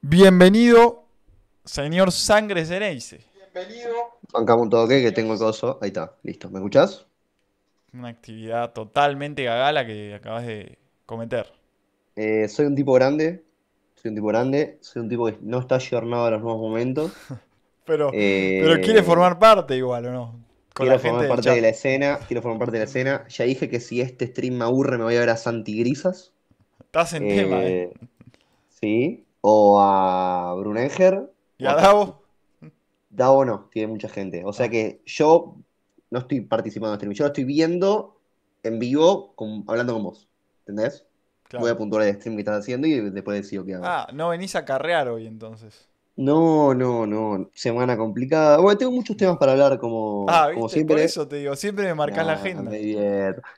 Bienvenido, señor Sangre Cereice. Bienvenido. Bancamos un toque que tengo el coso. Ahí está, listo. ¿Me escuchás? Una actividad totalmente gagala que acabas de cometer. Eh, soy un tipo grande. Soy un tipo grande. Soy un tipo que no está ayornado a los nuevos momentos. pero, eh, pero quiere formar parte igual, ¿o no? quiero formar parte de la escena. Quiero formar parte de la escena. Ya dije que si este stream me aburre, me voy a ver a Santi Grisas. Estás en tema, ¿eh? eh. Sí o a Brunenger. ¿Y a Davo? Davo no, tiene mucha gente. O sea ah. que yo no estoy participando en stream, yo lo estoy viendo en vivo hablando con vos. ¿Entendés? Voy a puntuar el stream que estás haciendo y después decido qué hago. Ah, no venís a carrear hoy entonces. No, no, no. Semana complicada. Bueno, tengo muchos temas para hablar, como, ah, como siempre. Por eso te digo, siempre me marcas la agenda.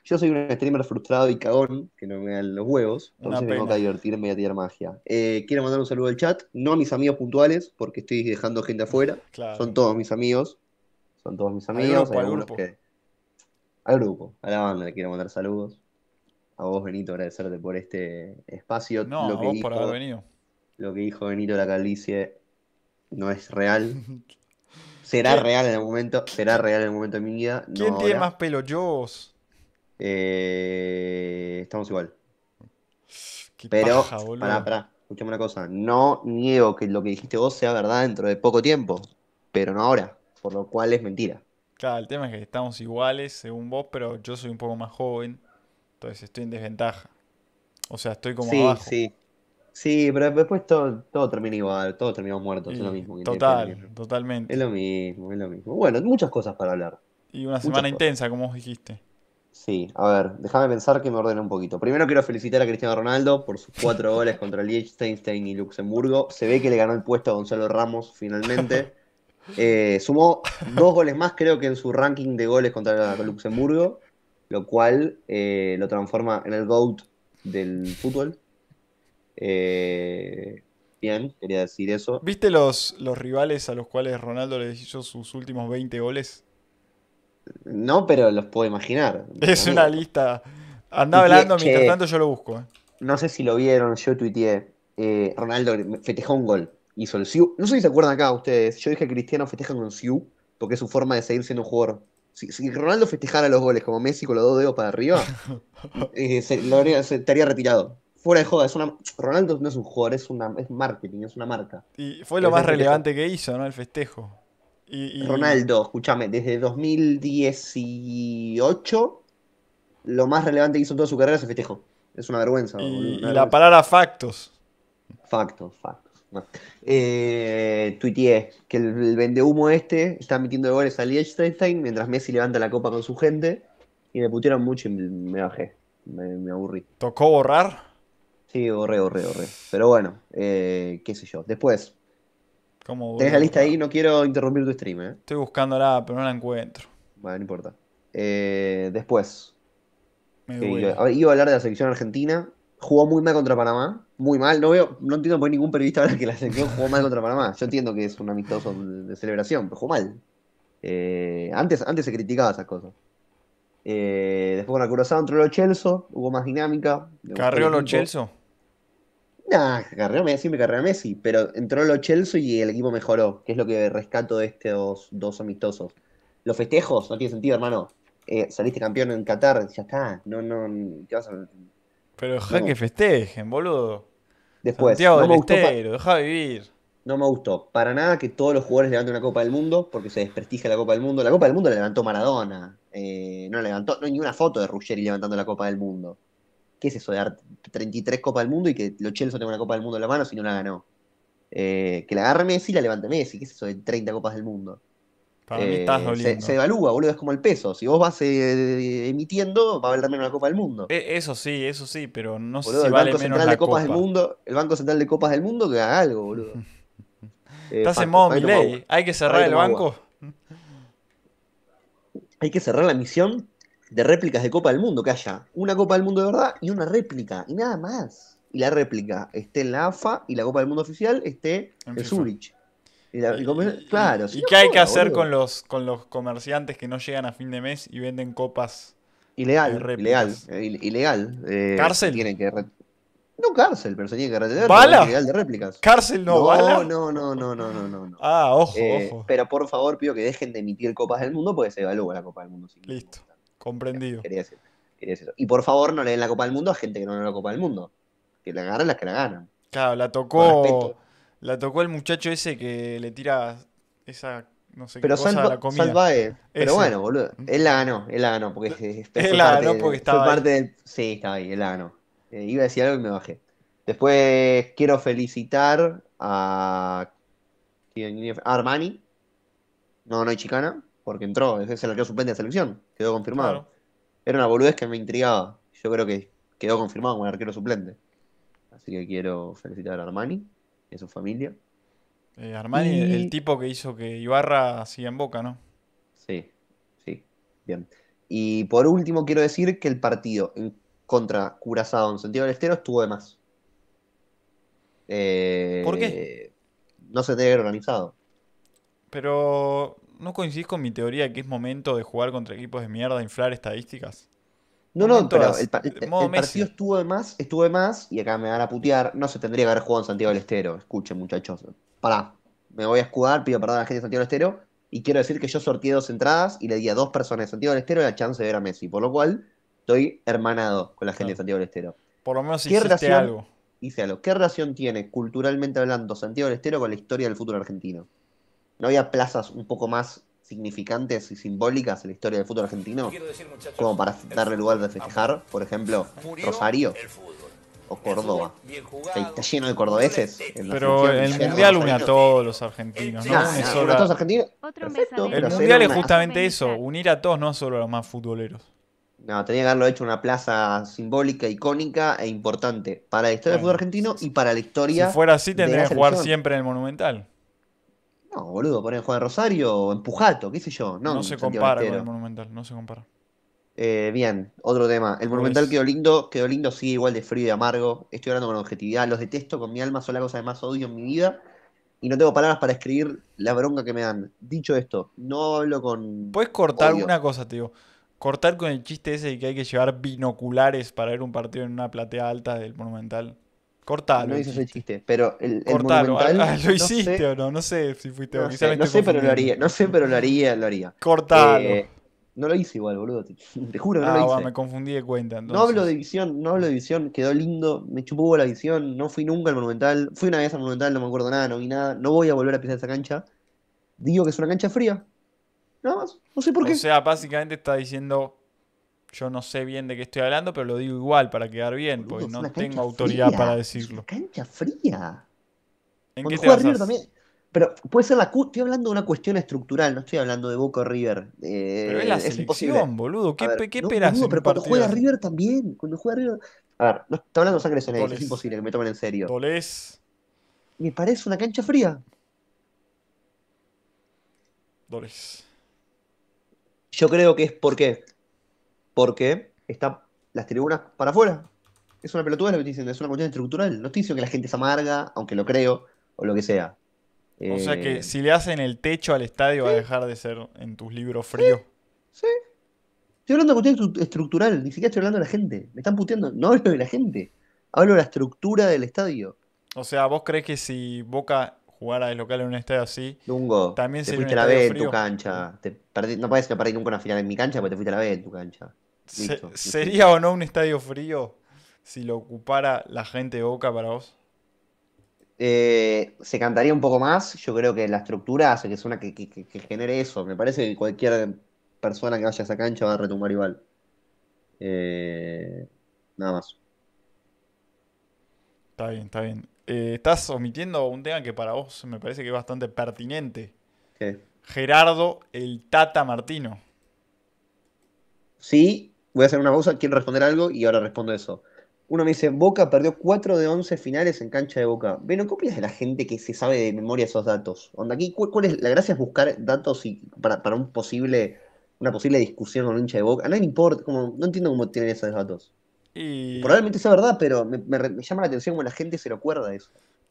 Yo soy un streamer frustrado y cagón, que no me dan los huevos. Entonces tengo que divertirme y a tirar magia. Eh, quiero mandar un saludo al chat, no a mis amigos puntuales, porque estoy dejando gente afuera. Son todos mis amigos. Son todos mis amigos. Al grupo, grupo. Que... al a la banda le quiero mandar saludos. A vos, Benito, agradecerte por este espacio. No, lo que vos dijo, por haber venido. Lo que dijo Benito la Calicie no es real. Será real en el momento, será real en el momento de mi vida. ¿Quién tiene más pelo? ¿Yo? Eh, estamos igual. Pero, pará, pará, escuchame una cosa. No niego que lo que dijiste vos sea verdad dentro de poco tiempo, pero no ahora, por lo cual es mentira. Claro, el tema es que estamos iguales según vos, pero yo soy un poco más joven, entonces estoy en desventaja. O sea, estoy como sí, Sí, Sí, pero después todo, termina igual, todos terminamos muertos, es lo mismo. total, totalmente. Es lo mismo, es lo mismo. Bueno, muchas cosas para hablar. Y una semana intensa, como dijiste. Sí, a ver, déjame pensar que me ordena un poquito. Primero quiero felicitar a Cristiano Ronaldo por sus cuatro goles contra Liechtenstein y Luxemburgo. Se ve que le ganó el puesto a Gonzalo Ramos finalmente. Eh, sumó dos goles más, creo que en su ranking de goles contra Luxemburgo, lo cual eh, lo transforma en el GOAT del fútbol. Eh, bien, quería decir eso. ¿Viste los, rivales a los cuales Ronaldo le hizo sus últimos 20 goles? No, pero los puedo imaginar. Es una lista. Andá hablando, mientras tanto yo lo busco. Eh. No sé si lo vieron, yo tuiteé. Eh, Ronaldo festejó un gol. Hizo el Siu. No sé si se acuerdan acá ustedes. Yo dije que Cristiano festeja con Siu porque es su forma de seguir siendo un jugador. Si, Ronaldo festejara los goles como Messi con los dos dedos para arriba, estaría retirado fuera de joda, es una, Ronaldo no es un jugador, es, una, es marketing, es una marca. Y fue lo más relevante que hizo, ¿no? El festejo. Ronaldo, escúchame, desde 2018, lo más relevante que hizo en toda su carrera es el festejo. Es una vergüenza. la palabra factos. Factos, factos. Eh, tuiteé que el, vende vendehumo este está metiendo goles a Liechtenstein mientras Messi levanta la copa con su gente y me putieron mucho y me bajé. me aburrí. ¿Tocó borrar? Sí, borré, borré, borré. Pero bueno, eh, qué sé yo. Después. ¿Cómo Tenés la lista ahí, no quiero interrumpir tu stream, eh. Estoy buscando la, pero no la encuentro. Bueno, no importa. Eh, después. Iba, a hablar de la selección argentina. Jugó muy mal contra Panamá. Muy mal. No veo, no entiendo por ningún periodista que la selección jugó mal contra Panamá. Yo entiendo que es un amistoso de celebración, pero jugó mal. antes, antes se criticaba esas cosas. después con la Cruzada entró los Chelso, hubo más dinámica. Carrió los Chelso. Nah, carrera Messi, me carrera Messi, pero entró lo Chelsea y el equipo mejoró, que es lo que rescato de estos dos amistosos. Los festejos, no tiene sentido, hermano. Eh, saliste campeón en Qatar, ya está, no, no, vas a... Pero deja que festejen, boludo. Después, no me gustó deja vivir. No me gustó para nada que todos los jugadores levanten una Copa del Mundo, porque se desprestigia la Copa del Mundo. La Copa del Mundo la levantó Maradona, eh, no la levantó, ni una foto de Ruggeri levantando la Copa del Mundo. ¿Qué es eso de dar 33 Copas del Mundo y que los Chelsea tengan una Copa del Mundo en la mano si no la ganó? Eh, que la agarre Messi y la levante Messi. ¿Qué es eso de 30 Copas del Mundo? Eh, se, evalúa devalúa, boludo, es como el peso. Si vos vas eh, emitiendo, va a valer menos una Copa del Mundo. eso sí, eso sí, pero no sé si el Banco Central de Copas Copa. del Mundo, El Banco Central de Copas del Mundo que haga algo, boludo. estás en modo Hay que cerrar el banco. Hay que cerrar la misión de réplicas de Copa del Mundo, que haya una Copa del Mundo de verdad y una réplica, y nada más. Y la réplica esté en la AFA y la Copa del Mundo oficial esté en, Zurich. Y, claro, ¿Y qué hay que hacer con los, con los comerciantes que no llegan a fin de mes y venden copas? Ilegal, ilegal, eh, ilegal. Eh, ¿Cárcel? que no cárcel, pero se tiene que retener. ¿Bala? de réplicas. ¿Cárcel no, no No, no, no, no, no, Ah, ojo, eh, ojo. Pero por favor pido que dejen de emitir Copas del Mundo porque se evalúa la Copa del Mundo. Listo. Comprendido. Quería decir, eso. Y por favor, no le den la Copa del Mundo a gente que no le la Copa del Mundo. Que la ganan las que la ganan. Claro, la tocó. La tocó el muchacho ese que le tira esa no sé qué cosa a la comida. Pero bueno, boludo. Él la ganó, él la ganó. Porque porque parte Sí, estaba ahí, él la ganó. Eh, iba a decir algo y me bajé. Después quiero felicitar a. Armani. No, no hay chicana, porque entró, es el que suplente de la selección quedó confirmado. Era una boludez que me intrigaba. Yo creo que quedó confirmado como el arquero suplente. Así que quiero felicitar a Armani y a su familia. Eh, Armani, el tipo que hizo que Ibarra siga en boca, ¿no? Sí, sí, bien. Y por último, quiero decir que el partido contra Curazado en Santiago del Estero estuvo de más. Eh, ¿Por qué? No se debe haber organizado. Pero ¿No coincidís con mi teoría que es momento de jugar contra equipos de mierda, inflar estadísticas? No, no, pero el, partido estuvo de más, estuvo de más, y acá me van a putear. No se tendría que haber jugado en Santiago del Estero. Escuchen, muchachos. Pará, me voy a escudar, pido perdón a la gente de Santiago del Estero. Y quiero decir que yo sortí dos entradas y le di a dos personas de Santiago del Estero la chance de ver a Messi. Por lo cual, estoy hermanado con la gente de Santiago del Estero. Por lo menos hiciste algo. Hice algo. ¿Qué relación tiene, culturalmente hablando, Santiago del Estero con la historia del fútbol argentino? ¿No había plazas un poco más significantes y simbólicas en la historia del fútbol argentino? Como para darle lugar de festejar, por ejemplo, Rosario o Córdoba. Está lleno de cordobeses. pero el mundial une a todos los argentinos, ¿no? el mundial es justamente eso, unir a todos, no solo a los más futboleros. No, tenía que haberlo hecho una plaza simbólica, icónica e importante para la historia del fútbol argentino y para la historia. Si fuera así, tendría que jugar siempre en el Monumental. No, boludo, poner Juan Rosario o Empujato, qué sé yo. No, se compara con el Monumental, no se compara. Eh, bien, otro tema. El Monumental quedó lindo, quedó lindo, sigue igual de frío y amargo. Estoy hablando con objetividad, los detesto con mi alma, son la cosa de más odio en mi vida. Y no tengo palabras para escribir la bronca que me dan. Dicho esto, no hablo con. Puedes cortar una cosa, tío. Cortar con el chiste ese de que hay que llevar binoculares para ver un partido en una platea alta del Monumental. Cortalo. No hice ese chiste, pero el, monumental, ah, ¿Lo hiciste o no? No sé si fuiste no sé, no sé pero lo haría, no sé, pero lo haría, lo haría. Cortalo. Eh, no lo hice igual, boludo. Te, juro que no lo ah, hice. Ah, me confundí de cuenta. No hablo de visión, no hablo de visión. Quedó lindo, me chupó la visión. No fui nunca al Monumental. Fui una vez al Monumental, no me acuerdo nada, no vi nada. No voy a volver a pisar esa cancha. Digo que es una cancha fría. Nada más, no sé por qué. O sea, básicamente está diciendo yo no sé bien de qué estoy hablando, pero lo digo igual para quedar bien, porque no tengo autoridad para decirlo. Es una cancha fría. ¿En qué River también. Pero puede ser la. estoy hablando de una cuestión estructural, no estoy hablando de Boca River. Eh, pero es la imposible. boludo. ¿Qué, ver, no, pero cuando juega River también. Cuando juega River. A ver, no está hablando de sangre sonera, es imposible que me tomen en serio. Dolés. Me parece una cancha fría. Dolés. Yo creo que es porque porque están las tribunas para afuera. Es una pelotuda lo que dicen, es una cuestión estructural. No estoy diciendo que la gente es amarga, aunque lo creo, o lo que sea. O sea que eh, si le hacen el techo al estadio va a dejar de ser en tus libros frío. ¿Sí? Estoy hablando de cuestión estructural, ni siquiera estoy hablando de la gente. Me están puteando. No hablo de la gente, hablo de la estructura del estadio. O sea, ¿vos crees que si Boca jugara a local en un estadio así, Lungo, también te fuiste a la B en tu cancha. Te perdí, no puedes no perdí nunca una final en mi cancha porque te fuiste a la B en tu cancha. ¿Sería o no un estadio frío si lo ocupara la gente de Boca para vos? Eh, se cantaría un poco más. Yo creo que la estructura hace que es una que, genere eso. Me parece que cualquier persona que vaya a esa cancha va a retumbar igual. Eh, nada más. Está bien, está bien. Eh, estás omitiendo un tema que para vos me parece que es bastante pertinente. ¿Qué? Gerardo el Tata Martino. Sí, voy a hacer una pausa, quiero responder algo y ahora respondo eso. Uno me dice, Boca perdió 4 de 11 finales en cancha de Boca. Bueno, copias de la gente que se sabe de memoria esos datos? Onda, aquí, ¿cuál, es? La gracia es buscar datos y para, un posible, una posible discusión con un hincha de Boca. No nadie importa, como, no entiendo cómo tienen esos datos. Probablemente sea verdad, pero me, llama la atención cómo la gente se lo acuerda de eso.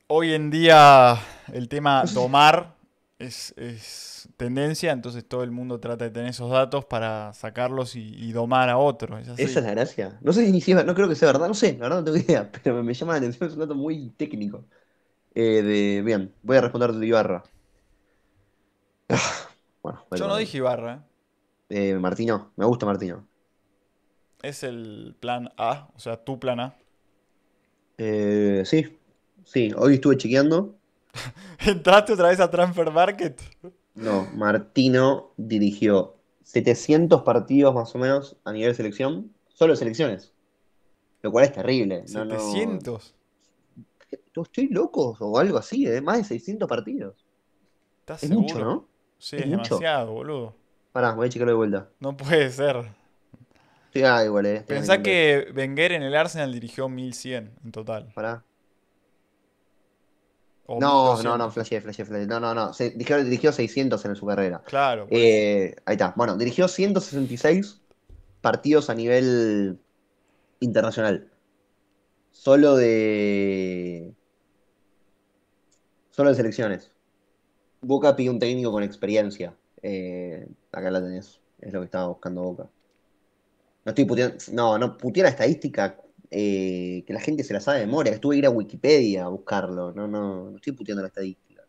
Hoy en día el tema domar es, tendencia, entonces todo el mundo trata de tener esos datos para sacarlos y, domar a otros. Esa es la gracia. No sé si, no creo que sea verdad, no sé, la verdad no tengo idea, pero me llama la atención, es un dato muy técnico. Eh, bien, voy a responder de Ibarra. Ah, Yo no dije Ibarra. ¿eh? Eh, Martino, me gusta Martino. ¿Es el plan A? O sea, tu plan A. sí, sí, hoy estuve chequeando ¿Entraste otra vez a Transfer Market? No, Martino dirigió 700 partidos más o menos a nivel selección, solo selecciones. Lo cual es terrible. ¿700? Estoy loco o algo así, ¿eh? más de 600 partidos. es mucho, ¿no? Sí, es, demasiado, boludo. Pará, voy a checarlo de vuelta. No puede ser. Sí, ah, eh, Pensá que Wenger en el Arsenal dirigió 1100 en total. Pará, no, no, no, flashé, flashé, flashé. No, no, no. dirigió, 600 en su carrera. Claro. Eh, ahí está. Bueno, dirigió 166 partidos a nivel internacional. Solo de. Solo de selecciones. Boca pidió un técnico con experiencia. Eh, acá la tenés. Es lo que estaba buscando Boca. No estoy puteando. No, no, putear la estadística eh, que la gente se la sabe de memoria, estuve a ir a Wikipedia a buscarlo, no, no, no estoy puteando la estadística.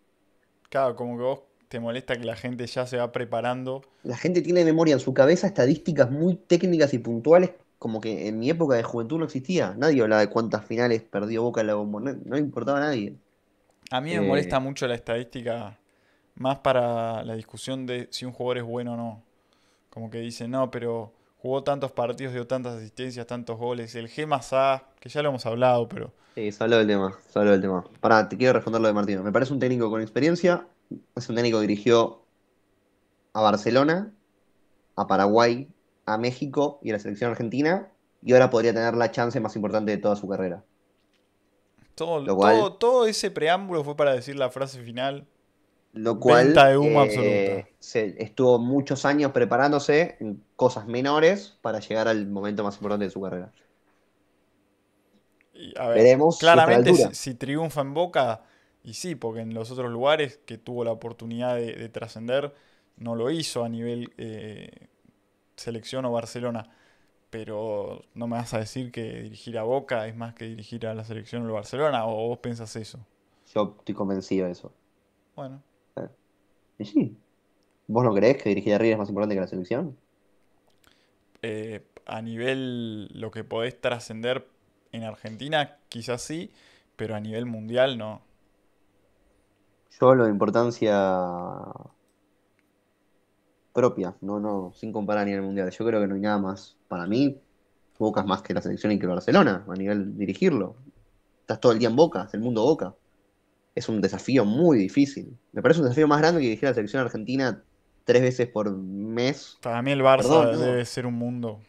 Claro, como que vos te molesta que la gente ya se va preparando. La gente tiene memoria en su cabeza estadísticas muy técnicas y puntuales, como que en mi época de juventud no existía. Nadie hablaba de cuántas finales perdió Boca en la bombonera, no, importaba a nadie. A mí me molesta eh, mucho la estadística, más para la discusión de si un jugador es bueno o no. Como que dicen, no, pero jugó tantos partidos, dio tantas asistencias, tantos goles. El G más A, que ya lo hemos hablado, pero. Sí, se habló del tema, se habló tema. Pará, te quiero responder lo de Martino. Me parece un técnico con experiencia. Es un técnico que dirigió a Barcelona, a Paraguay, a México y a la selección argentina. Y ahora podría tener la chance más importante de toda su carrera. Todo, todo, todo ese preámbulo fue para decir la frase final. Lo cual humo eh, se estuvo muchos años preparándose en cosas menores para llegar al momento más importante de su carrera. Veremos. Claramente, si, triunfa en Boca, y sí, porque en los otros lugares que tuvo la oportunidad de, trascender, no lo hizo a nivel eh, selección o Barcelona. Pero no me vas a decir que dirigir a Boca es más que dirigir a la selección o Barcelona, o vos pensás eso. Yo estoy convencido de eso. Bueno, sí. ¿Vos no crees que dirigir arriba es más importante que la selección? Eh, a nivel lo que podés trascender en Argentina, quizás sí, pero a nivel mundial no. Yo lo de importancia propia, no, no, sin comparar a nivel mundial. Yo creo que no hay nada más. Para mí, Boca más que la selección y que Barcelona, a nivel dirigirlo. Estás todo el día en Boca, es el mundo Boca es un desafío muy difícil. Me parece un desafío más grande que dirigir a la selección argentina tres veces por mes. Para mí el Barça debe ser un mundo.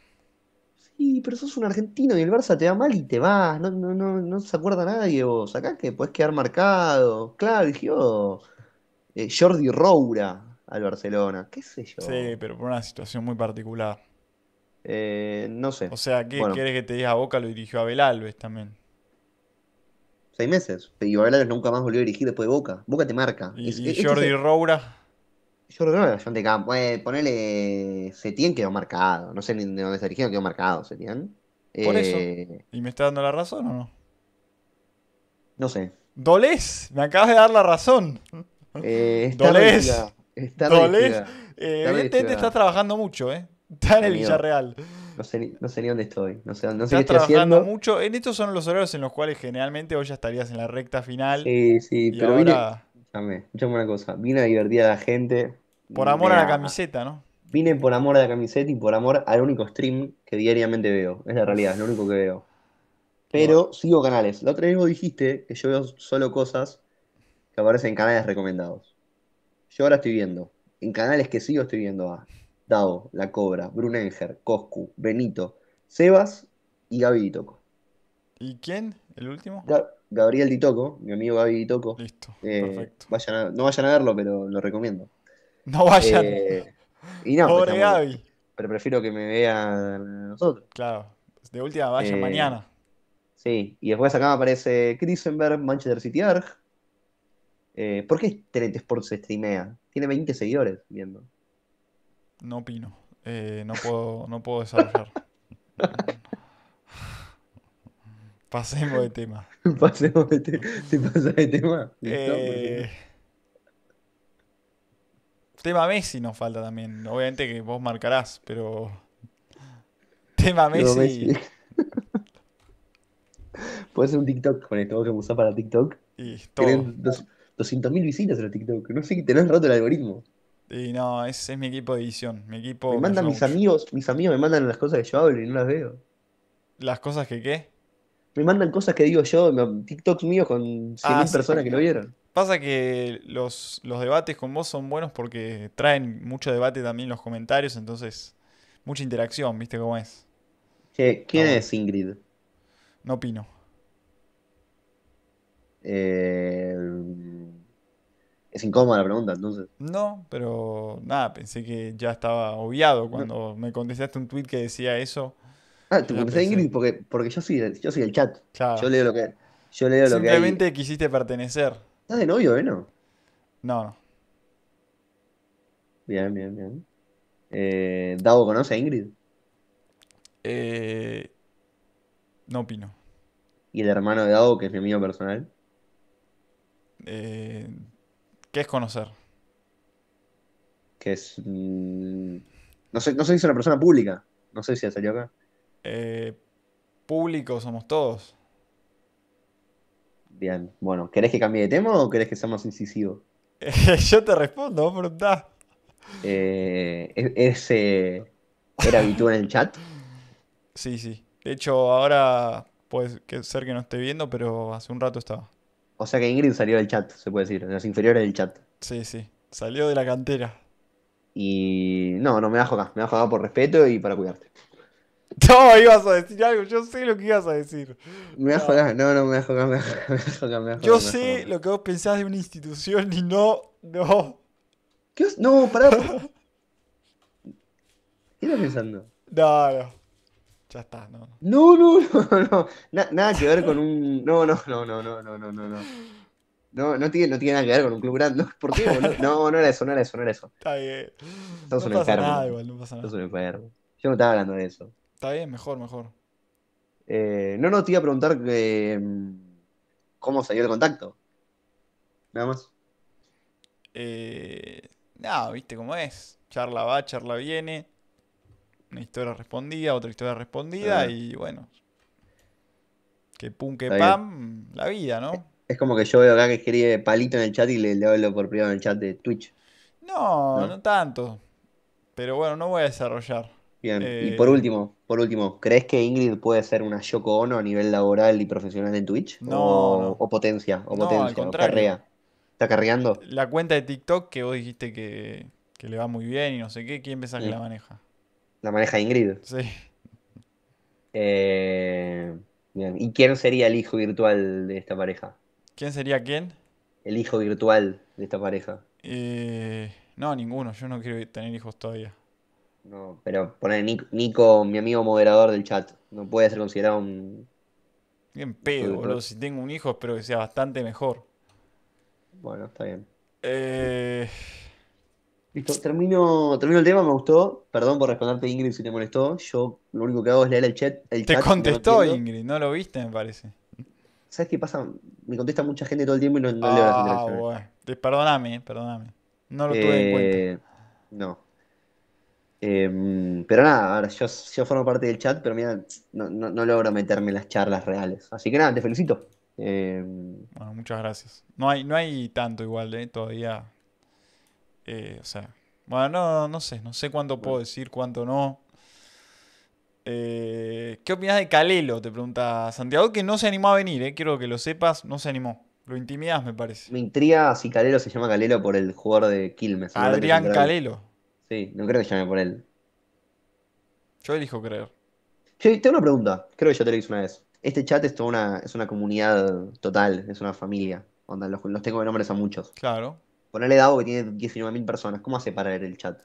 Sí, pero sos un argentino y el Barça te va mal y te vas. No, se acuerda nadie vos. Acá que puedes quedar marcado. Claro, dirigió eh, Jordi Roura al Barcelona. ¿Qué sé yo? Sí, pero por una situación muy particular. Eh, no sé. O sea, ¿qué quieres que te diga Boca? Lo dirigió a Alves también meses. Y Varela nunca más volvió a dirigir después de Boca. Boca te marca. ¿Y, Jordi Roura? Jordi Roura, eh, ponele. Setién quedó marcado. No sé ni de dónde se dirigiendo, quedó marcado Setién. Por eso. Eh, ¿Y me está dando la razón o no? No sé. Dolés, me acabas de dar la razón. Eh, Dolés. Está Dolés. Está eh, estás trabajando mucho, ¿eh? Está en el Villarreal. No sé, ni, dónde estoy. No sé, no estás trabajando mucho. En estos son los horarios en los cuales generalmente vos ya estarías en la recta final. Sí, sí, pero vine. una cosa. Vine a divertir a la gente. Por amor a la camiseta, ¿no? Vine por amor a la camiseta y por amor al único stream que diariamente veo. Es la realidad, es lo único que veo. Pero sigo canales. La otra vez vos dijiste que yo veo solo cosas que aparecen en canales recomendados. Yo ahora estoy viendo. En canales que sigo estoy viendo a ah. Dao, La Cobra, Brunenger, Coscu, Benito, Sebas y Gaby Toco. ¿Y quién? ¿El último? Gabriel Gabriel Ditoco, mi amigo Gaby Ditoco. Eh, no vayan a verlo, pero lo recomiendo. No vayan. Eh, y Pobre Gaby. Pero prefiero que me vean nosotros. Claro. De última, vayan eh, mañana. Sí. Y después acá me aparece Krisenberg, Manchester City Arg. ¿Por qué Tenet Sports se streamea? Tiene 20 seguidores viendo. No opino. Eh, no, puedo, no puedo desarrollar. Pasemos de tema. Pasemos de tema. ¿Te pasas de tema? Eh, tema Messi nos falta también. Obviamente que vos marcarás, pero. Tema Messi. puede Puedes hacer un TikTok con esto que usás para TikTok. Y 200.000 visitas en el TikTok. No sé, si tenés roto el algoritmo. Y no, es, mi equipo de edición. Mi equipo me mandan mis amigos, mis amigos me mandan las cosas que yo hablo y no las veo. ¿Las cosas que qué? Me mandan cosas que digo yo, TikToks mío con 100.000 ah, personas que lo vieron. Pasa que los, los debates con vos son buenos porque traen mucho debate también los comentarios, entonces mucha interacción, ¿viste cómo es? ¿quién ah, es Ingrid? No opino. Eh, es incómoda la pregunta, entonces. No, pero nada, pensé que ya estaba obviado cuando me contestaste un tweet que decía eso. Ah, te a Ingrid porque, yo, soy, yo soy el chat. Yo leo lo que, yo Simplemente quisiste pertenecer. ¿Estás de novio, eh? No, Bien, bien, bien. Eh, ¿Davo conoce a Ingrid? Eh, no opino. ¿Y el hermano de Davo, que es mi amigo personal? Eh, ¿Qué es conocer? Que es. Mm, no, sé, no si es una persona pública. No sé si salido acá. Eh, público somos todos. Bien, bueno, ¿querés que cambie de tema o querés que sea más incisivo? Yo te respondo, vos preguntás. Eh, ¿es, eh, ¿Era habitual en el chat? Sí, sí. De hecho, ahora puede ser que no esté viendo, pero hace un rato estaba. O sea que Ingrid salió del chat, se puede decir, en las inferiores del chat. Sí, sí, salió de la cantera. Y no, no, me a acá, me a acá por respeto y para cuidarte. No, ibas a decir algo, yo sé lo que ibas a decir. Me a acá, no, no, me bajo a me bajo me bajo a yo sé lo que vos pensás de una institución y no, no. ¿Qué No, pará. ¿Qué estás pensando? No, no. Ya está, no. No, no, no, no. nada que ver con un. No, no, no, no, no, no, no, no. No, no tiene, no tiene nada que ver con un club grande. ¿Por qué, No, no era eso, no era eso, no era eso. Está bien. Estás no un pasa Nada, igual, no pasa nada. en un enfermo. Yo no estaba hablando de eso. Está bien, mejor, mejor. Eh, no, no, te iba a preguntar mm, cómo salió el contacto. Nada más. Eh, no, viste cómo es. Charla va, charla viene una historia respondida, otra historia respondida y bueno. Que pum, que pam, la vida, ¿no? Es como que yo veo acá que escribe palito en el chat y le, doy lo por privado en el chat de Twitch. No, no, tanto. Pero bueno, no voy a desarrollar. Bien, y eh, por último, por último, ¿crees que Ingrid puede ser una Yoko Ono a nivel laboral y profesional en Twitch? No. O, potencia, o potencia, o carrea. ¿Está carreando? La cuenta de TikTok que vos dijiste que, le va muy bien y no sé qué, ¿quién pensás que la maneja? La maneja Ingrid. Sí. Eh, ¿Y quién sería el hijo virtual de esta pareja? ¿Quién sería quién? El hijo virtual de esta pareja. Eh, no, ninguno. Yo no quiero tener hijos todavía. No, pero poner Nico, mi amigo moderador del chat, no puede ser considerado un. Bien pedo, boludo. Si tengo un hijo, espero que sea bastante mejor. Bueno, está bien. Eh. Listo, termino, termino el tema, me gustó. Perdón por responderte, Ingrid, si te molestó. Yo lo único que hago es leer el chat. El te contestó, Ingrid, no lo viste, me parece. ¿Sabes qué pasa? Me contesta mucha gente todo el tiempo y no, leo las ah, interacciones. Perdóname, eh, perdóname. No lo tuve en cuenta. Eh, no. Em, pero nada, ahora yo, yo, formo parte del chat, pero mira, no, logro meterme en las charlas reales. Así que nada, te felicito. Em, bueno, muchas gracias. No hay, no hay tanto igual, ¿eh? Todavía eh, o sea, bueno, no, sé, no sé cuánto puedo decir, cuánto no. Eh, ¿Qué opinas de Calelo? Te pregunta Santiago, que no se animó a venir, eh, quiero que lo sepas, no se animó. Lo intimidas me parece. Me intriga si Calelo se llama Calelo por el jugador de Quilmes. Adrián Calelo. Sí, no creo que llame por él. Yo elijo creer. Yo tengo una pregunta, creo que ya te lo hice una vez. Este chat es toda una, es una comunidad total, es una familia. Onda, los tengo de nombres a muchos. Claro. Ponele Davo que tiene 19.000 personas. ¿Cómo hace para leer el chat?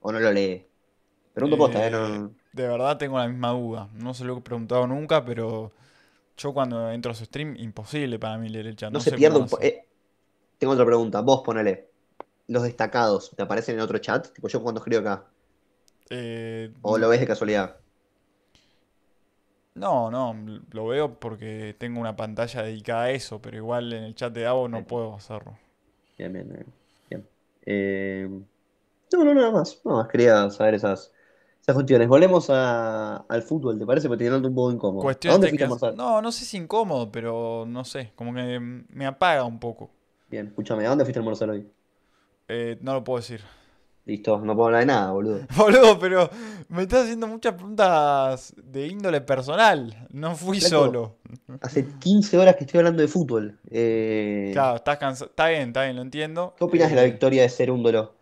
¿O no lo lee? Pregunto vos, posta, ¿eh? Eh, No... De verdad tengo la misma duda. No se lo he preguntado nunca, pero yo cuando entro a su stream, imposible para mí leer el chat. No, se pierda... Eh, tengo otra pregunta. Vos ponele. Los destacados, ¿te aparecen en otro chat? Tipo yo cuando escribo acá. ¿O lo ves de casualidad? No, no, lo veo porque tengo una pantalla dedicada a eso, pero igual en el chat de Davo no puedo hacerlo. Bien, bien, bien. Eh, no, no, nada más. Nada más. Quería saber esas, esas cuestiones. Volvemos al fútbol, ¿te parece? Porque te un poco incómodo. Cuestión dónde No, no sé si incómodo, pero no sé. Como que me apaga un poco. Bien, escúchame, ¿a dónde fuiste a almorzar hoy? Eh, no lo puedo decir. Listo, no puedo hablar de nada, boludo. Boludo, pero me estás haciendo muchas preguntas de índole personal. No fui solo. Hace 15 horas que estoy hablando de fútbol. Eh. Claro, estás cansado. Está bien, está bien, lo entiendo. ¿Qué opinas de la eh, victoria de serúndolo?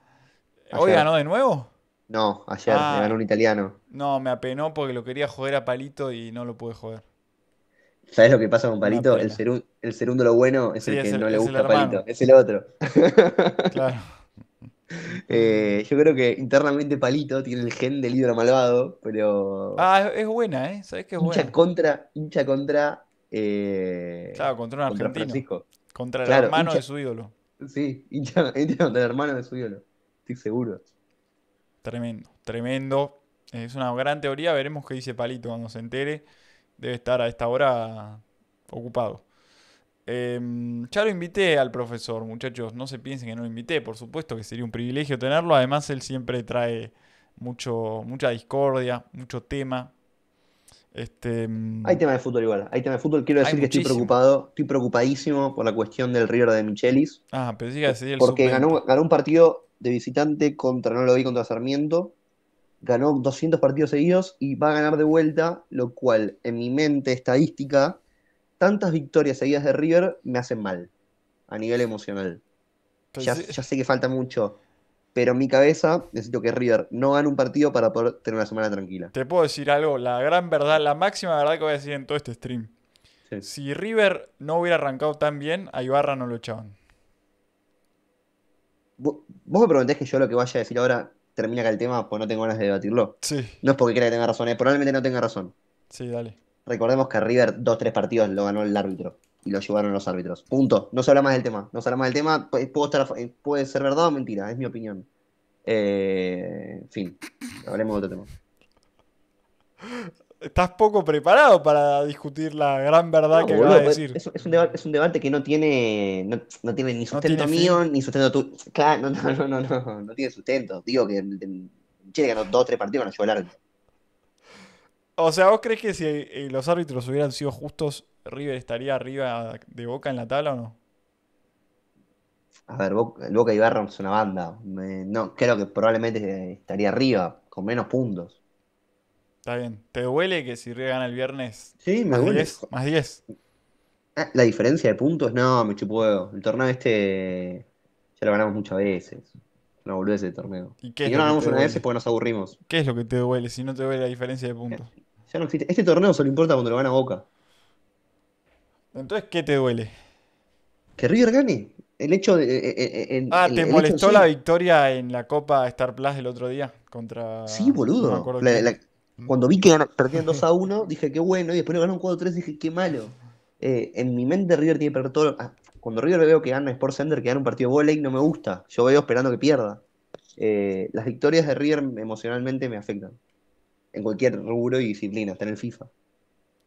¿Hoy ganó de nuevo? No, ayer me ah. ganó un italiano. No, me apenó porque lo quería joder a Palito y no lo pude joder. ¿Sabes lo que pasa con Palito? El, serúndolo Cerúndolo bueno es el que no le gusta a Palito, es el otro. Claro. Eh, yo creo que internamente Palito tiene el gen del ídolo malvado, pero. Ah, es, buena, ¿eh? ¿Sabes qué Hincha contra. Hincha contra. Eh, claro, contra un argentino. Contra el hermano de su ídolo. Sí, hincha, hincha, contra el hermano de su ídolo. Estoy seguro. Tremendo, tremendo. Es una gran teoría. Veremos qué dice Palito cuando se entere. Debe estar a esta hora ocupado. Em, ya lo invité al profesor, muchachos. No se piensen que no lo invité. Por supuesto que sería un privilegio tenerlo. Además, él siempre trae mucho, mucha discordia, mucho tema. Este, em, hay tema de fútbol igual. Hay tema de fútbol. Quiero decir que estoy preocupado, estoy preocupadísimo por la cuestión del River de Michelis. Ah, pero sí el Porque ganó, ganó un partido de visitante contra, no lo vi, contra Sarmiento. Ganó 200 partidos seguidos y va a ganar de vuelta, lo cual en mi mente estadística tantas victorias seguidas de River me hacen mal a nivel emocional. Pues ya, sé que falta mucho, pero en mi cabeza necesito que River no gane un partido para poder tener una semana tranquila. Te puedo decir algo, la gran verdad, la máxima verdad que voy a decir en todo este stream. Si River no hubiera arrancado tan bien, a Ibarra no lo echaban. Vos me preguntés que yo lo que vaya a decir ahora termina acá el tema, pues no tengo ganas de debatirlo. Sí. No es porque crea que tenga razón, eh, probablemente no tenga razón. Sí, dale. Recordemos que River dos, tres partidos lo ganó el árbitro y lo llevaron los árbitros. Punto. No se habla más del tema. No se habla más del tema. Eh, puede ser verdad o mentira, es mi opinión. Eh, fin. Hablemos de otro tema. Estás poco preparado para discutir la gran verdad que boludo, a pues, decir. Es, un debate, es, un debate, que no tiene, no, tiene ni sustento mío, ni sustento tuyo. no, tiene sustento. Digo que Chile ganó dos, tres partidos, no llevó el árbitro. O sea, ¿vos crees que si eh, los árbitros hubieran sido justos, River estaría arriba de Boca en la tabla o no? A ver, Boca, y Barron es una banda. no, creo que probablemente eh, estaría arriba, con menos puntos. Está bien. ¿Te duele que si River gana el viernes? Sí, más más 10. Ah, la diferencia de puntos, no, me chupó. El torneo este ya lo ganamos muchas veces la boludez ese torneo. Y, no ganamos una vez porque nos aburrimos. ¿Qué es lo que te duele si no te duele la diferencia de puntos? Ya no existe. Este torneo solo importa cuando lo a Boca. Entonces, ¿qué te duele? Que River gane. El hecho de. Eh, eh, eh, ah, ¿te molestó la victoria en la Copa Star Plus el otro día? Contra. Sí, boludo. cuando vi que perdían 2 a 1, dije qué bueno. Y después le ganaron 4 a 3, dije qué malo. en mi mente River tiene que perder todo, ah, cuando River veo que gana Sport sender que gana un partido de volei, no me gusta. Yo veo esperando que pierda. Eh, las victorias de River emocionalmente me afectan. En cualquier rubro y disciplina, hasta en el FIFA.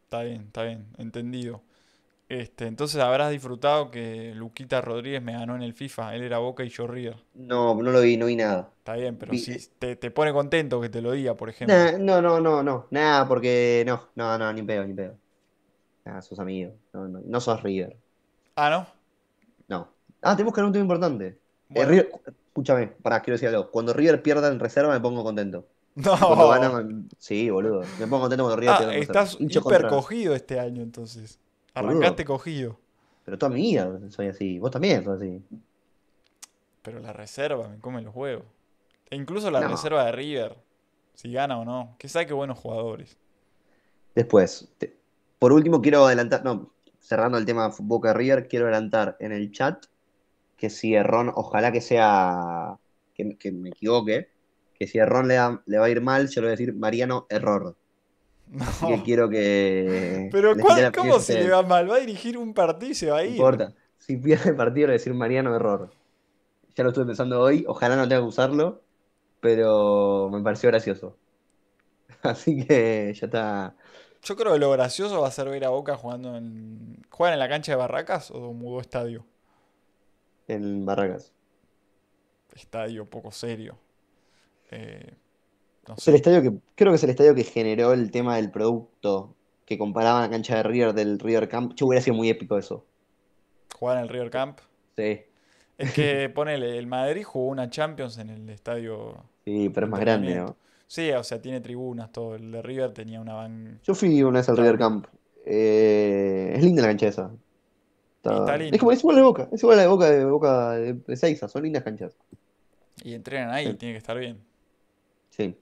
Está bien, está bien, entendido. Este, entonces habrás disfrutado que Luquita Rodríguez me ganó en el FIFA. Él era Boca y yo River. No, no lo vi, no vi nada. Está bien, pero si te, pone contento que te lo diga, por ejemplo. no, no, no, no. Nada, porque no, no, no, ni pedo, ni pedo. Nada, sos amigo. No, sos River. Ah, ¿no? No. Ah, tenemos que hablar un tema importante. Eh, bueno. para escúchame, pará, quiero decir algo. Cuando River pierda en reserva me pongo contento. No. no sí, boludo. Me pongo contento cuando River ah, en reserva. Estás hiper cogido este año entonces. Arrancaste cogido. Pero toda mi vida soy así. Vos también sos así. Pero la reserva me come los huevos. E incluso la reserva de River. Si gana o no. Que sabe que buenos jugadores. Después, por último quiero adelantar, no, cerrando el tema Boca River, quiero adelantar en el chat que si Errón, ojalá que sea, que, me equivoque, que si Errón le, va a ir mal, yo le voy a decir Mariano Error. que quiero que. Pero ¿cómo se le va mal? Va a dirigir un partido ahí? No importa. Si pierde el partido, le voy a decir Mariano Error. Ya lo estuve pensando hoy, ojalá no tenga que usarlo, pero me pareció gracioso. Así que ya está. Yo creo que lo gracioso va a ser ver a Boca jugando en. ¿Juegan en la cancha de Barracas o mudó estadio? En Barracas. Estadio poco serio. Eh, el estadio que, creo que es el estadio que generó el tema del producto que comparaban la cancha de River del River Camp. Yo hubiera sido muy épico eso. ¿Jugar en el River Camp? Sí. Es que, ponele, el Madrid jugó una Champions en el estadio. Sí, pero es más grande, ¿no? Sí, o sea, tiene tribunas, todo. El de River tenía una van. Yo fui una vez al River Camp. Eh, es linda la cancha esa. Está... Es, como, es igual de Boca, es igual de Boca de Boca de, Seiza, son lindas canchas. Y entrenan ahí, tiene que estar bien. Sí.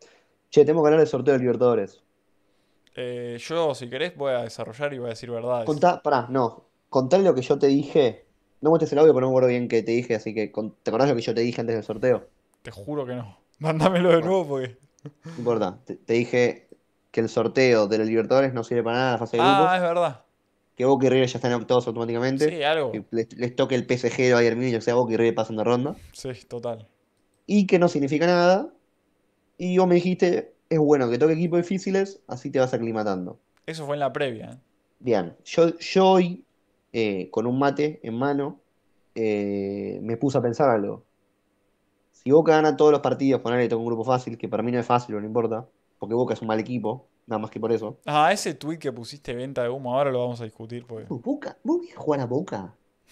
Che, tenemos que ganar el sorteo de Libertadores. Eh, yo, si querés, voy a desarrollar y voy a decir verdad. Contá, pará, no. Contale lo que yo te dije. No muestres el audio, pero no me acuerdo bien qué te dije, así que ¿te acordás lo que yo te dije antes del sorteo? Te juro que no. Mándamelo de nuevo porque no importa, te, dije que el sorteo de los Libertadores no sirve para nada la fase de ah, grupos. Ah, es verdad. Que Boca y River ya están todos automáticamente. Sí, algo. Que les, toque el PSG de Bayern Múnich, o sea, Boca y River pasan de ronda. Sí, total. Y que no significa nada. Y vos me dijiste, es bueno que toque equipos difíciles, así te vas aclimatando. Eso fue en la previa. ¿eh? Bien, yo, yo hoy, eh, con un mate en mano, eh, me puse a pensar algo si Boca gana todos los partidos, ponerle tengo un grupo fácil, que para mí no es fácil, no importa, porque Boca es un mal equipo, nada más que por eso. Ah, ese tweet que pusiste venta de humo, ahora lo vamos a discutir. pues. Boca, ¿vos a jugar a Boca?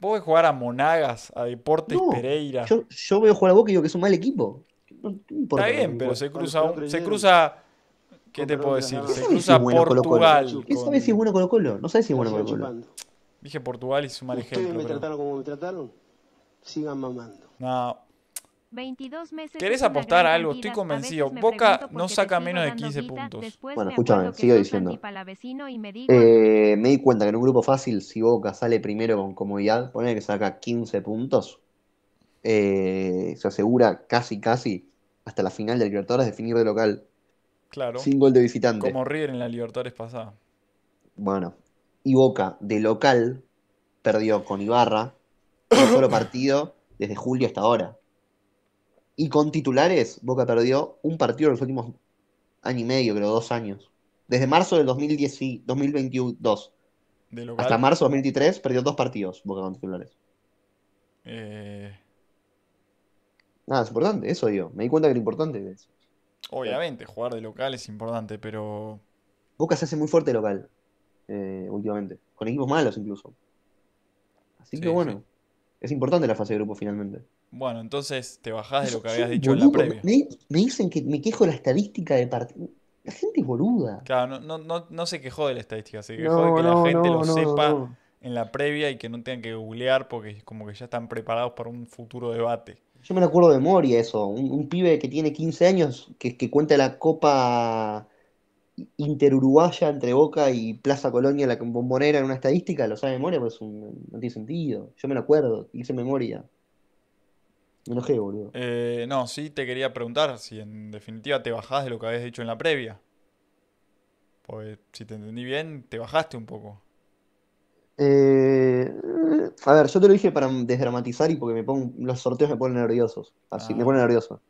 ¿Vos ves jugar a Monagas, a Deportes Pereira? Yo, yo veo jugar a Boca y digo que es un mal equipo. No, importa, Está bien, pero se cruza, se cruza ¿Qué te puedo decir? Se cruza Portugal. Colo -Colo? ¿Qué si es bueno Colo Colo? No sabes si es bueno Colo Colo. Dije Portugal y es un mal ejemplo. ¿Ustedes me trataron como me trataron? sigan mamando. No. ¿Querés apostar a algo? Estoy convencido. Boca no saca menos de 15 puntos. Bueno, escúchame, sigo diciendo. Eh, me, di cuenta que en un grupo fácil, si Boca sale primero con comodidad, pone que saca 15 puntos, eh, se asegura casi, casi, hasta la final del Libertadores, definir de local. Claro. Sin gol de visitante. Como River en la Libertadores pasada. Bueno, y Boca de local perdió con Ibarra, un solo partido desde julio hasta ahora. Y con titulares, Boca perdió un partido en los últimos año y medio, creo, dos años. Desde marzo del 2010, 2022 hasta marzo del 2023 perdió dos partidos Boca con titulares. Eh. Nada, es importante, eso digo. Me di cuenta que era importante. Obviamente, jugar de local es importante, pero... Boca se hace muy fuerte local eh, últimamente, con equipos malos incluso. Así que bueno. Es importante la fase de grupo finalmente. Bueno, entonces te bajás de lo que habías dicho en la previa. Me, dicen que me quejo de la estadística de partido. La gente es boluda. Claro, no, se quejó de la estadística, se quejó de que la gente lo sepa en la previa y que no tengan que googlear porque como que ya están preparados para un futuro debate. Yo me acuerdo de Moria eso. Un, pibe que tiene 15 años que, que cuenta la copa interuruguaya entre Boca y Plaza Colonia, la bombonera, en una estadística, lo sabe de memoria, pues un, no tiene sentido. Yo me lo acuerdo, hice memoria. Me enojé, boludo. Eh, no, sí te quería preguntar si en definitiva te bajás de lo que habías dicho en la previa. Pues si te entendí bien, te bajaste un poco. Eh, a ver, yo te lo dije para desdramatizar y porque me pongo, los sorteos me ponen nerviosos. Así, me ah. ponen nervioso.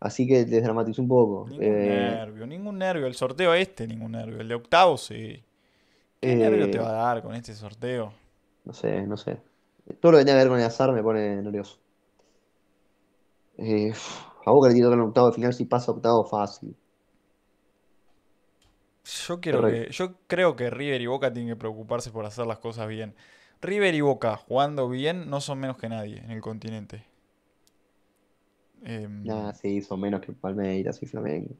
Así que desdramatizó un poco. Ningún eh, nervio, ningún nervio. El sorteo este, ningún nervio. El de octavo, sí. ¿Qué eh, nervio te va a dar con este sorteo? No sé, no sé. Todo lo que tenga que ver con el azar me pone nervioso. Eh, a que le quito el octavo de final si pasa octavo fácil. Yo, quiero que, yo creo que River y Boca tienen que preocuparse por hacer las cosas bien. River y Boca jugando bien no son menos que nadie en el continente. Em, ah, sí, menos que Palmeiras y Flamengo.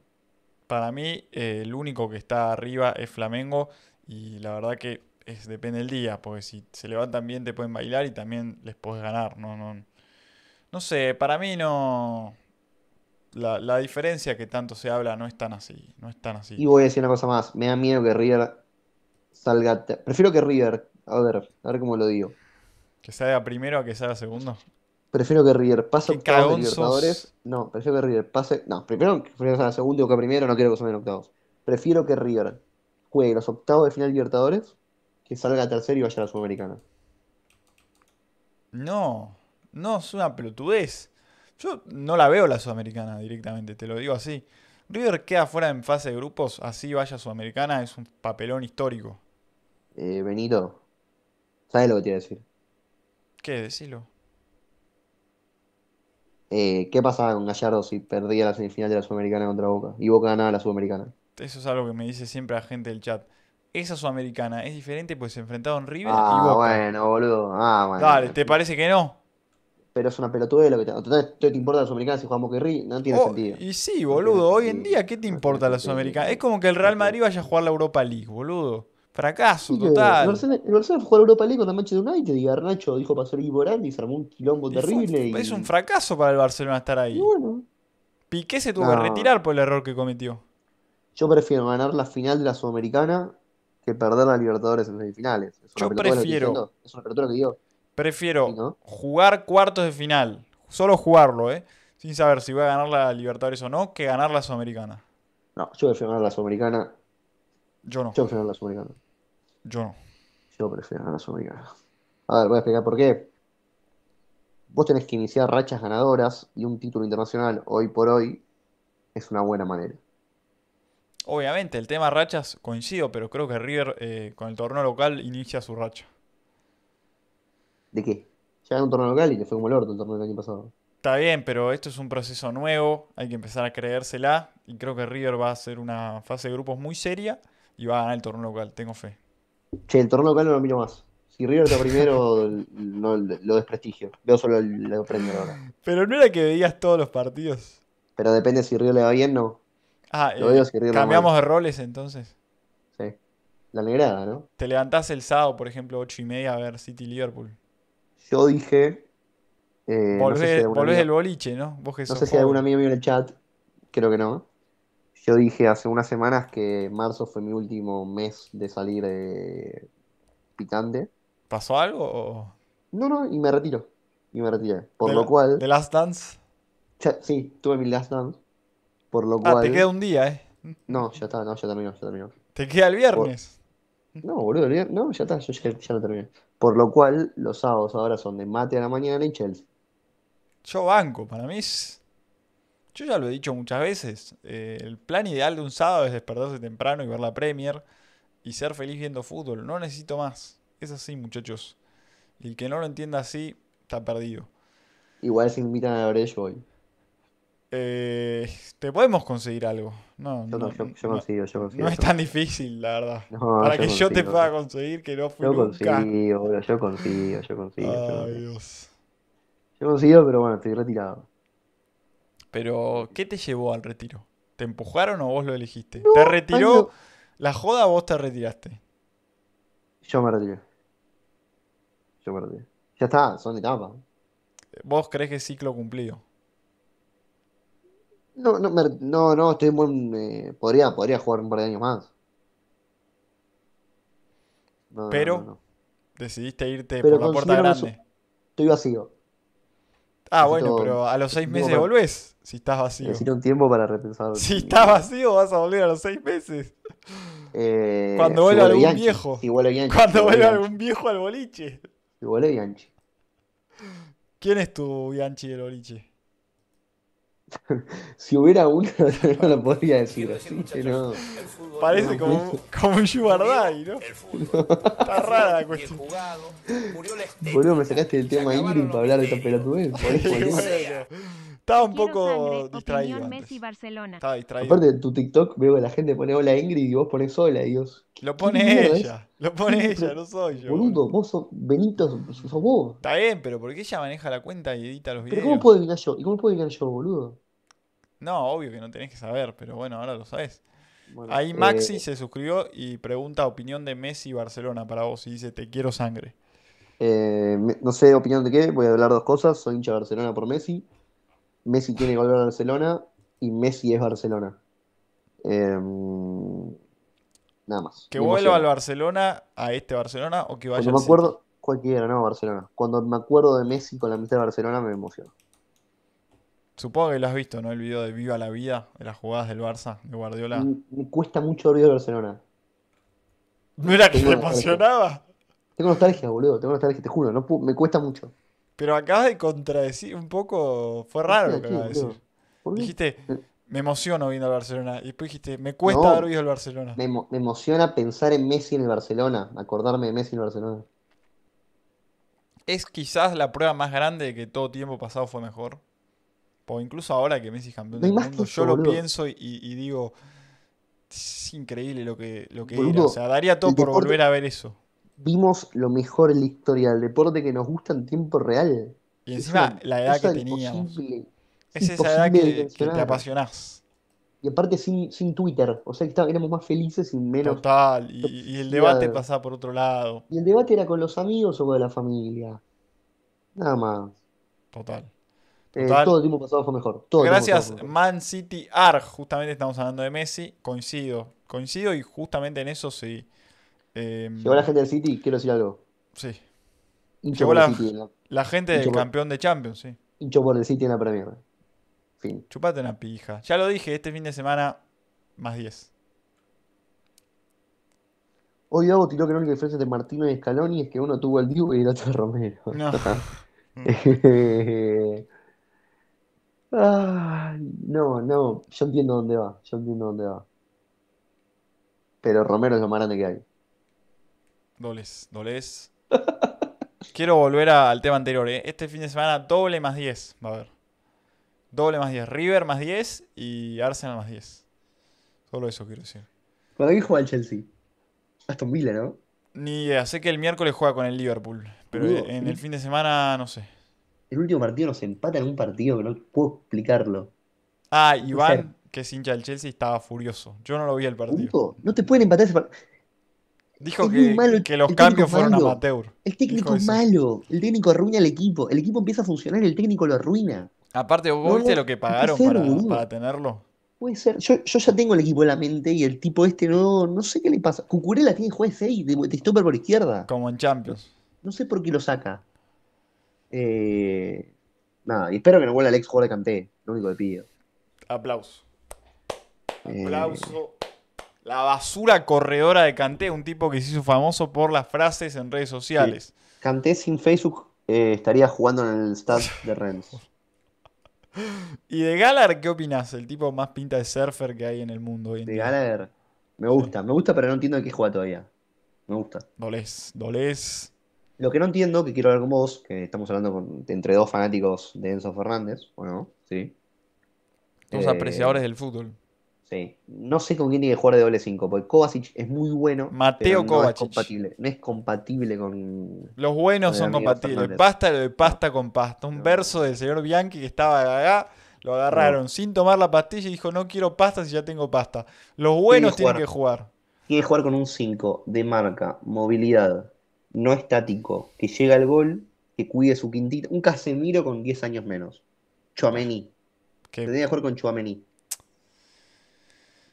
Para mí, eh, el único que está arriba es Flamengo y la verdad que es, depende del día, porque si se levantan bien te pueden bailar y también les puedes ganar. No, no, sé, para mí no... La, diferencia que tanto se habla no es tan así, no es así. Y voy a decir una cosa más, me da miedo que River salga... Prefiero que River, a ver, a ver cómo lo digo. ¿Que salga primero a que salga segundo? Prefiero que River pase octavos de Libertadores. No, prefiero que River pase. No, primero que a la segunda o que primero, no quiero que sumen octavos. Prefiero que River juegue los octavos de final Libertadores que salga tercero y vaya a la Sudamericana. No, no, es una pelotudez. Yo no la veo la Sudamericana directamente, te lo digo así. River queda fuera en fase de grupos, así vaya a Sudamericana, es un papelón histórico. Eh, Benito, ¿sabes lo que te iba decir? ¿Qué? Decilo. Eh, ¿qué pasaba con Gallardo si perdía la semifinal de la Sudamericana contra Boca? Y Boca ganaba la Sudamericana. Eso es algo que me dice siempre la gente del chat. Esa Sudamericana es diferente pues se enfrentaron River ah, y Boca. bueno, boludo. Ah, bueno. Dale, ¿te parece que no? Pero es una pelotuda lo que te... ¿Te importa la Sudamericana si jugamos y No tiene oh, sentido. Y sí, boludo. hoy en día, ¿qué te importa la Sudamericana? Es como que el Real Madrid vaya a jugar la Europa League, boludo. Fracaso total. el Barcelona jugó a Europa League Con contra Manchester United y Garnacho dijo pasó el Morandi y se armó un quilombo terrible. y... Es un fracaso para el Barcelona estar ahí. Piqué se tuvo que retirar por el error que cometió. Yo prefiero ganar la final de la Sudamericana que perder la Libertadores en semifinales. Yo prefiero. Es una que digo. Prefiero jugar cuartos de final. Solo jugarlo, ¿eh? Sin saber si voy a ganar la Libertadores o no, que ganar la Sudamericana. No, yo prefiero ganar la Sudamericana. Yo no. Yo prefiero ganar la Sudamericana. Yo no. Yo prefiero ganar amiga A ver, voy a explicar por qué. Vos tenés que iniciar rachas ganadoras y un título internacional hoy por hoy es una buena manera. Obviamente, el tema rachas coincido, pero creo que River eh, con el torneo local inicia su racha. ¿De qué? Ya ganó un torneo local y te fue como el orto el torneo del año pasado. Está bien, pero esto es un proceso nuevo, hay que empezar a creérsela y creo que River va a hacer una fase de grupos muy seria y va a ganar el torneo local, tengo fe. Che, el torneo local no lo miro más. Si River está primero, lo desprestigio. Veo solo el, de ahora. Pero no era que veías todos los partidos. Pero depende si River le va bien, no. Ah, eh, cambiamos de roles entonces. Sí. La negrada, ¿no? Te levantás el sábado, por ejemplo, 8 y media a ver City Liverpool. Yo dije. Eh, volvés, no del boliche, ¿no? Vos no sé si hay algún amigo mío en el chat. Creo que no yo dije hace unas semanas que marzo fue mi último mes de salir de eh, picante. ¿Pasó algo? No, no, y me retiro. Y me retiré. Por lo cual. ¿De Last Dance? sí, tuve mi Last Dance. Por lo ah, cual. te queda un día, ¿eh? No, ya está, no, ya terminó, ya terminó. ¿Te queda el viernes? No, boludo, el viernes. No, ya está, yo ya, ya, lo terminé. Por lo cual, los sábados ahora son de mate a la mañana y Chelsea. Yo banco, para mí es yo ya lo he dicho muchas veces, eh, el plan ideal de un sábado es despertarse temprano y ver la Premier y ser feliz viendo fútbol. No necesito más. Es así, muchachos. el que no lo entienda así, está perdido. Igual se invitan a ver hoy. Eh, te podemos conseguir algo. No, yo, no, yo, consigo, yo consigo. No es tan difícil, la verdad. Para que yo te pueda conseguir que no fui yo Consigo, yo consigo, yo consigo. yo Dios. Yo consigo, pero bueno, estoy retirado. Pero, ¿qué te llevó al retiro? ¿Te empujaron o vos lo elegiste? ¿Te retiró la joda o vos te retiraste? Yo me retiré. Yo me retiré. Ya está, son etapas. ¿Vos crees que es ciclo cumplido? No, no, no, no, estoy muy, eh, podría, podría jugar un par de años más. Pero decidiste irte por la puerta grande. Estoy vacío. Ah, bueno, pero a los seis meses volvés si estás vacío. Necesito un tiempo para repensar. Si estás vacío, vas a volver a los seis meses. Eh, Cuando vuelva algún Bianchi, viejo. Bianchi, Cuando vuelva algún viejo al boliche. Igual vuelve Bianchi. ¿Quién es tu Bianchi del boliche? si hubiera una, no lo podría decir así, no. Parece como, como un ¿no? Está rara la cuestión. Boludo, me sacaste del tema Ingrid para hablar de esta pelotudez. Estaba un poco distraído. Messi, Barcelona. Aparte de tu TikTok, veo que la gente pone hola Ingrid y vos pones hola, Dios. Lo pone ella, lo pone ella, no soy yo. Boludo, vos sos Benito, sos vos. Está bien, pero por qué ella maneja la cuenta y edita los videos. Pero ¿cómo puedo adivinar yo? ¿Y cómo puedo adivinar yo, boludo? No, obvio que no tenés que saber, pero bueno, ahora lo sabés. Ahí eh, Maxi se suscribió y pregunta opinión de Messi y Barcelona para vos y dice, te quiero sangre. Eh, no sé opinión de qué, voy a hablar dos cosas. Soy hincha de Barcelona por Messi. Messi tiene que volver a Barcelona y Messi es Barcelona. Em, nada más. Que vuelva al Barcelona, a este Barcelona, o que vaya Cuando me acuerdo, cualquiera, no, Barcelona. Cuando me acuerdo de Messi con la mitad de Barcelona me emociono. Supongo que lo has visto, ¿no? El video de Viva la Vida, de las jugadas del Barça, de Guardiola. Me, cuesta mucho abrir el Barcelona. ¿No era que te emocionaba? Tengo nostalgia, boludo, tengo nostalgia, te juro, me cuesta mucho. Pero acabas de contradecir un poco. Fue raro lo que acabas de decir. Dijiste, me emociono viendo al Barcelona. Y después dijiste, me cuesta no, haber visto al Barcelona. Me, emociona pensar en Messi en el Barcelona, acordarme de Messi en el Barcelona. Es quizás la prueba más grande de que todo tiempo pasado fue mejor. O incluso ahora que Messi es campeón del mundo, yo lo pienso y, digo, es increíble lo que, lo que era. O sea, daría todo por volver a ver eso vimos lo mejor en la historia del deporte que nos gusta en tiempo real. Y encima la edad que teníamos. Es, esa edad que, te apasionás. Y aparte sin, sin Twitter, o sea que éramos más felices y menos... Total, y, el debate pasaba por otro lado. Y el debate era con los amigos o con la familia. Nada más. Total. Eh, todo el tiempo pasado fue mejor. Gracias, Man City Arg. Justamente estamos hablando de Messi. Coincido, coincido y justamente en eso sí. Em, Llegó la gente del City, quiero decir algo. Sí. Llegó la, gente del campeón de Champions, sí. Hincho por el City en la Premier. Fin. Chupate una pija. Ya lo dije, este fin de semana, más 10. Hoy Dago tiró que la única diferencia entre Martino y Scaloni es que uno tuvo el Diu y el otro Romero. No. Ah. Mm. Ah, no, no. Yo entiendo dónde va. Yo entiendo dónde va. Pero Romero es lo más grande que hay. Doles, dobles. Quiero volver al tema anterior. Eh. Este fin de semana doble más 10. Va a ver. Doble más 10. River más 10 y Arsenal más 10. Solo eso quiero decir. ¿Para qué juega el Chelsea? Aston Villa, ¿no? Ni idea. Sé que el miércoles juega con el Liverpool. Pero en el fin de semana no sé. El último partido nos empata en un partido que no puedo explicarlo. Ah, Iván, que es hincha del Chelsea, estaba furioso. Yo no lo vi el partido. No te pueden empatar ese partido. Dijo que, los cambios fueron amateur. El técnico es malo. El técnico arruina el equipo. El equipo empieza a funcionar, y el técnico lo arruina. Aparte, ¿vos viste lo que pagaron para, tenerlo? Puede ser. Yo, ya tengo el equipo en la mente y el tipo este no, no sé qué le pasa. Cucurella tiene juez 6 de, stopper por izquierda. Como en Champions. No sé por qué lo saca. Eh, nada, espero que no vuelva el ex jugador de Canté. Lo único que pido. Aplauso. Eh, Aplauso la basura corredora de Canté, un tipo que se hizo famoso por las frases en redes sociales. Canté sin Facebook eh, estaría jugando en el start de Rennes. ¿Y de Galar qué opinas? El tipo más pinta de surfer que hay en el mundo de me gusta, me gusta, pero no entiendo de qué juega todavía. Me gusta. Dolés, dolés. Lo que no entiendo, que quiero hablar con vos, que estamos hablando entre dos fanáticos de Enzo Fernández, Bueno, Sí. Dos eh, apreciadores del fútbol. No sé con quién tiene que jugar de doble 5, porque Kovacic es muy bueno. Mateo pero no Es compatible, no es compatible con. Los buenos son compatibles. Pasta Pasta de pasta con pasta. Un verso del señor Bianchi que estaba acá. Lo agarraron sin tomar la pastilla y dijo: No quiero pasta si ya tengo pasta. Los buenos tienen que jugar. Tiene que jugar con un 5 de marca, movilidad, no estático, que llega al gol, que cuide su quintito. Un Casemiro con 10 años menos. Chuamení. Tendría que jugar con Chuamení.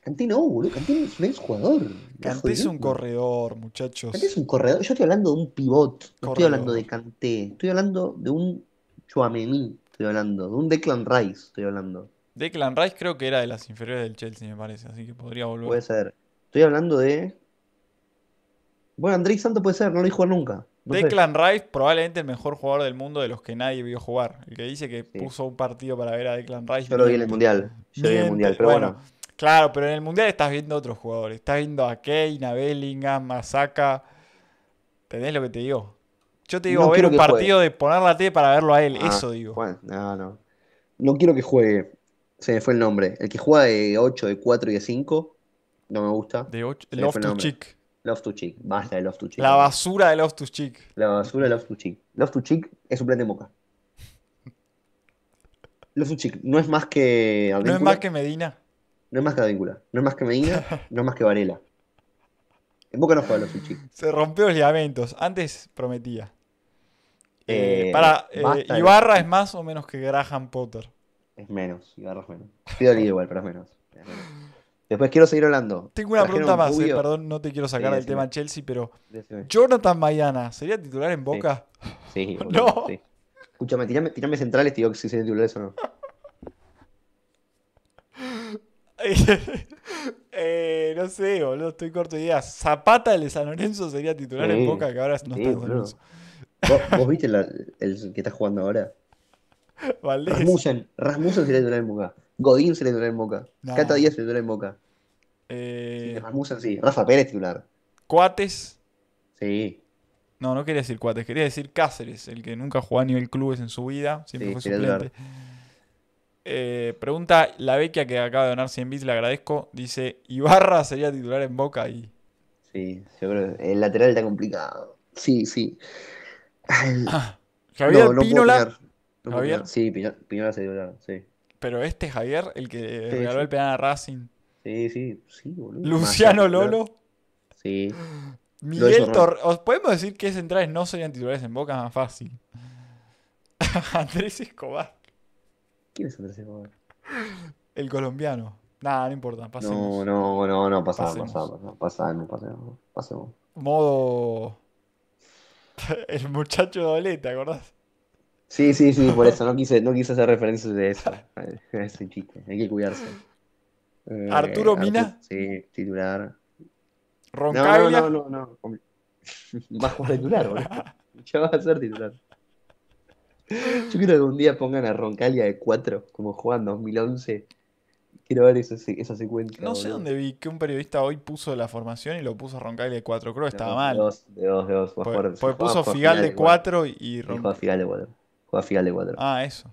Kanté no, boludo. Kanté es un jugador. Kanté es un corredor, muchachos. Canté es un corredor. Yo estoy hablando de un pivot. No estoy hablando de Kanté. Estoy hablando de un Chuamení. Estoy hablando de un Declan Rice. Estoy hablando. Declan Rice creo que era de las inferiores del Chelsea, me parece. Así que podría volver. Puede ser. Estoy hablando de. Bueno, Andrés Santos puede ser. No lo dijo nunca. Declan Rice, probablemente el mejor jugador del mundo de los que nadie vio jugar. El que dice que puso un partido para ver a Declan Rice. Yo lo en el Mundial. Yo lo el Mundial, pero bueno Claro, pero en el Mundial estás viendo otros jugadores. Estás viendo a Kane, a Bellingham, a Saka. ¿Tenés lo que te digo? Yo te digo, a ver un partido de poner la T para verlo a él, ah, eso digo. no, no. No quiero que juegue. Se me fue el nombre. El que juega de 8, de 4 y de 5, no me gusta. De 8, Love to Chick. Love to Chick, basta de Love to Chick. La basura de Love to Chick. La basura de Love to Chick. Love to Chick es de Moca. Love to Chick no es más que. No es más que Medina. No es más que Advíncula, no es más que Medina, no es más que Varela. En Boca no juega los suficiente. Se rompió los ligamentos. Antes prometía. Eh, eh, para, eh, Ibarra es más o menos que Graham Potter. Es menos, Ibarra es menos. Pido el igual, pero es menos. Después quiero seguir hablando. Tengo una pregunta más, perdón, no te quiero sacar del tema Chelsea, pero Jonathan Mayana, ¿sería titular en Boca? Sí, no. Escúchame, tirame, centrales, tío, si sería titular eso o no. Eh, no sé, boludo, estoy corto de ideas. Zapata de San Lorenzo sería titular en Boca, que ahora no está en San Lorenzo. ¿Vos, viste el que está jugando ahora? Valdés. Rasmussen, Rasmussen sería titular en Boca. Godín sería titular en Boca. Cata Díaz sería titular en Boca. Eh... Sí, Rafa Pérez titular. Cuates. Sí. No, no quería decir Cuates, quería decir Cáceres, el que nunca jugó a nivel clubes en su vida, siempre fue suplente. Eh, pregunta la vecchia que acaba de donar 100 bits, le agradezco. Dice, ¿Ibarra sería titular en Boca? Y... Sí, yo creo el lateral está complicado. Sí, sí. Ah, Javier Pinola. Sí, Pinola sería Pero este Javier, el que regaló el penal a Racing. Sí, sí, sí, boludo. Luciano Lolo. Sí. Miguel Torres. ¿Os podemos decir que centrales no serían titulares en Boca? Más fácil. Andrés Escobar. ¿Quién es tercer El colombiano. Nada, no importa, pasemos. No, no, no, no, pasamos, pasamos, pasamos, pasemos. Modo. El muchacho doblete ¿te acordás? Sí, sí, sí, por eso, no quise, no quise hacer referencias de eso. es un chiste, hay que cuidarse. Eh, Arturo Mina. sí, titular. Roncaglia. No, no, no, no, titular, boludo. Ya va a ser titular. Yo quiero que un día pongan a Roncalia de 4, como en 2011. Quiero ver esa, esa secuencia. No sé dónde vi que un periodista hoy puso la formación y lo puso a Roncalia de 4. Creo que estaba mal. De 2, de 2, pues, pues puso Figal de 4 y, Roncalli Roncalia. Juega Figal de 4. Juega de Ah, eso.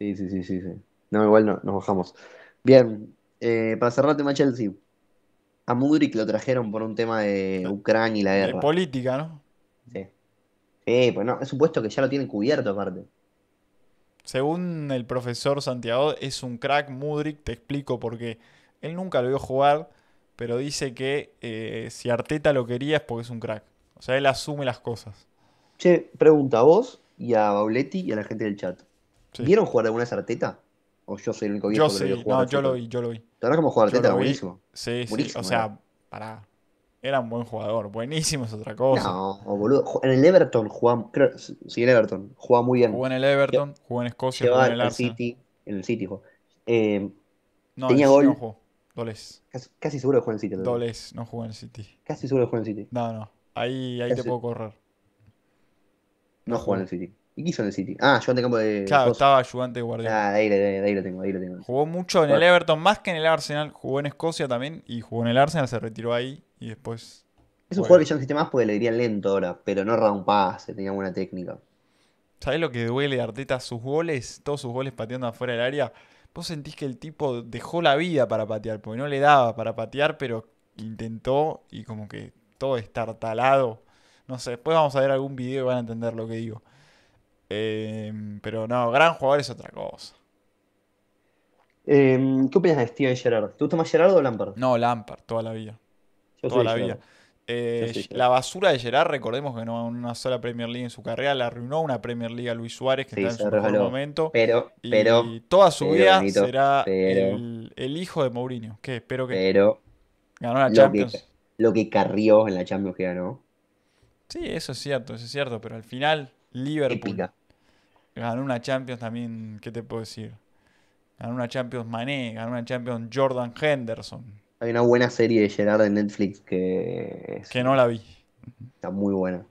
Sí, sí, sí, sí. sí. No, igual no, nos bajamos. Bien, eh, para cerrar tema Chelsea. A Mudrik lo trajeron por un tema de Ucrania y la guerra. De política, ¿no? Sí. Eh, pues no, es supuesto que ya lo tienen cubierto aparte. Según el profesor Santiago, es un crack Mudrick, te explico por qué. él nunca lo vio jugar, pero dice que eh, si Arteta lo quería es porque es un crack. O sea, él asume las cosas. Che, pregunta a vos y a Bauletti y a la gente del chat. ¿Vieron jugar alguna vez Arteta? ¿O yo soy el único que lo No, yo lo vi, yo lo vi. ¿Te cómo jugar Arteta? Buenísimo. Sí, sí. O sea, para era un buen jugador, buenísimo es otra cosa. No, boludo. En el Everton jugaba, sí, el Everton, jugaba muy bien. Jugó en el Everton, jugó en Escocia, jugó en el, el City. En el City no, tenía gol. Casi, seguro que jugó en el City. ¿no? Doles, no jugó en el City. Casi seguro que jugó en el City. No, no. Ahí, ahí te puedo correr. No, jugó en el City. ¿Y qué hizo en el City? Ah, ayudante de campo de. Claro, estaba ayudante de guardia Ah, tengo, ahí tengo. Jugó mucho en el Everton, más que en el Arsenal. Jugó en Escocia también y jugó en el Arsenal, se retiró ahí y después. Es un jugador que ya no existe más porque le diría lento ahora, pero no round pase, tenía buena técnica. ¿Sabés lo que duele Arteta? Sus goles, todos sus goles pateando afuera del área. Vos sentís que el tipo dejó la vida para patear, porque no le daba para patear, pero intentó y como que todo talado No sé, después vamos a ver algún video y van a entender lo que digo. Em, pero no, gran jugador es otra cosa. Em, ¿Qué opinas de Steven Gerrard? ¿Te gusta más Gerrard o Lampard? No, Lampard, toda la vida toda la vida. Eh, la basura de Gerard, recordemos que no a una sola Premier League en su carrera, la arruinó una Premier League a Luis Suárez, que está en su mejor momento. Pero, y pero, toda su vida será el, hijo de Mourinho, que espero que ganó la Champions. lo que carrió en la Champions que ganó. Sí, eso es cierto, es cierto, pero al final Liverpool ganó una Champions también, ¿qué te puedo decir? Ganó una Champions Mané, ganó una Champions Jordan Henderson. Hay una buena serie de Gerard en Netflix que. Que no la vi. Está muy buena.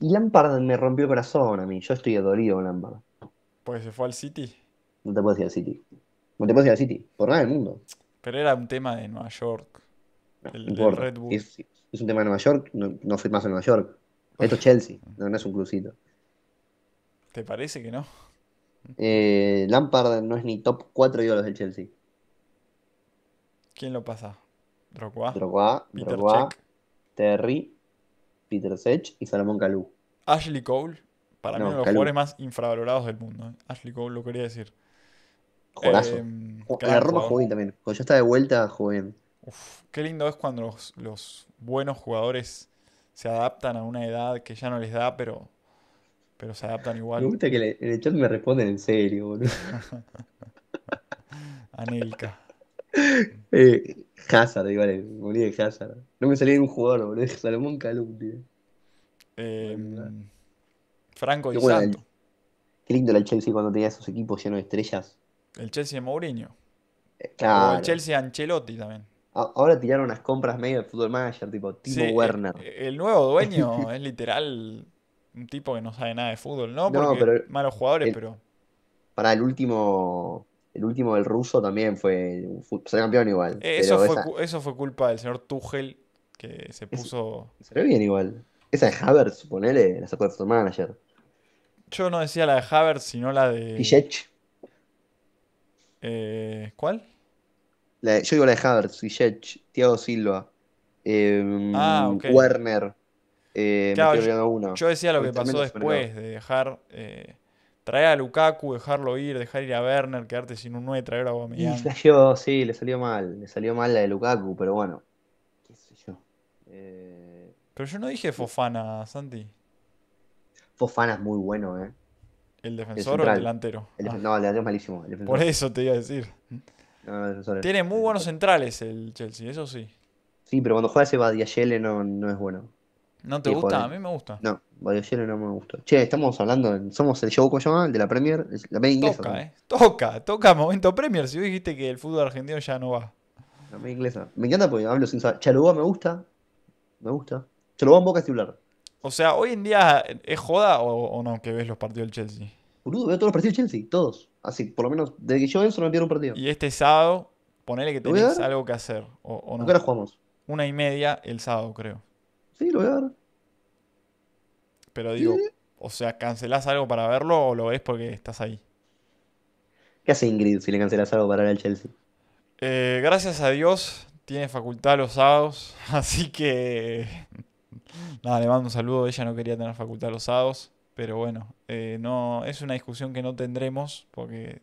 Y Lampard me rompió el corazón a mí. Yo estoy adorido con Lampard. Pues se fue al City. No te puedes ir al City. No te puedes ir al City. Por nada del mundo. Pero era un tema de Nueva York. el, Red Bull. Es, un tema de Nueva York. No, fui más en Nueva York. Esto es Chelsea. No, es un crucito. ¿Te parece que no? Eh, Lampard no es ni top 4 ídolos del Chelsea. ¿Quién lo pasa? Drogba. Peter Terry, Peter Sech y Salomón Calú. Ashley Cole, para mí uno de los jugadores más infravalorados del mundo. ¿eh? Ashley Cole, lo quería decir. Jorazo la Roma joven también. Cuando ya está de vuelta, joven qué lindo es cuando los, buenos jugadores se adaptan a una edad que ya no les da, pero, pero se adaptan igual. Me gusta que en el chat me responden en serio, boludo. Anelka. Eh, Hazard, igual, morí de Hazard. No me salía un jugador, boludo. Salomón Calum, em, Franco y Santo. qué lindo era el Chelsea cuando tenía esos equipos llenos de estrellas. El Chelsea de Mourinho. Eh, o el Chelsea Ancelotti también. Ahora tiraron unas compras medio de fútbol manager, tipo Timo Werner. Eh, el nuevo dueño es literal un tipo que no sabe nada de fútbol, ¿no? pero malos jugadores, pero. Para el último el último del ruso también fue, fue campeón igual. Eh, eso, fue, culpa del señor Tuchel que se puso. se ve bien igual. Esa de Havertz, suponele, la sacó de su manager. Yo no decía la de Havertz, sino la de. Eh, ¿Cuál? yo digo la de Havertz, Ziyech, Thiago Silva, em, ah, Werner. Eh, yo, decía lo que pasó después de dejar traer a Lukaku, dejarlo ir, dejar ir a Werner, quedarte sin un 9, traer a Aubameyang. Salió, sí, le salió mal, le salió mal la de Lukaku, pero bueno, qué sé yo. Eh, pero yo no dije Fofana, Santi. Fofana es muy bueno, ¿eh? ¿El defensor o el delantero? Ah. No, el delantero es malísimo. Por eso te iba a decir. Tiene muy buenos centrales el Chelsea, eso sí. Sí, pero cuando juega ese Badiachele no, no es bueno. ¿No te gusta? A mí me gusta. No, ayer no me gustó. Che, estamos hablando, somos el show, El de la Premier, la media inglesa. Toca, eh. toca, toca momento Premier. Si vos dijiste que el fútbol argentino ya no va. La media inglesa. Me encanta porque hablo sin saber. Chalubá me gusta, me gusta. Chalubá en boca es titular. O sea, hoy en día, ¿es joda o, no que ves los partidos del Chelsea? Boludo, veo todos los partidos del Chelsea, todos. Así, por lo menos, desde que yo venzo no pierdo un partido. Y este sábado, ponele que tenés algo que hacer, o, no. qué hora jugamos? Una y media el sábado, creo. Sí, lo voy a ver. Pero digo, o sea, ¿cancelás algo para verlo o lo ves porque estás ahí? ¿Qué hace Ingrid si le cancelas algo para ver al Chelsea? Eh, gracias a Dios, tiene facultad los sábados, así que... Nada, le mando un saludo, ella no quería tener facultad los sábados, pero bueno, eh, no, es una discusión que no tendremos porque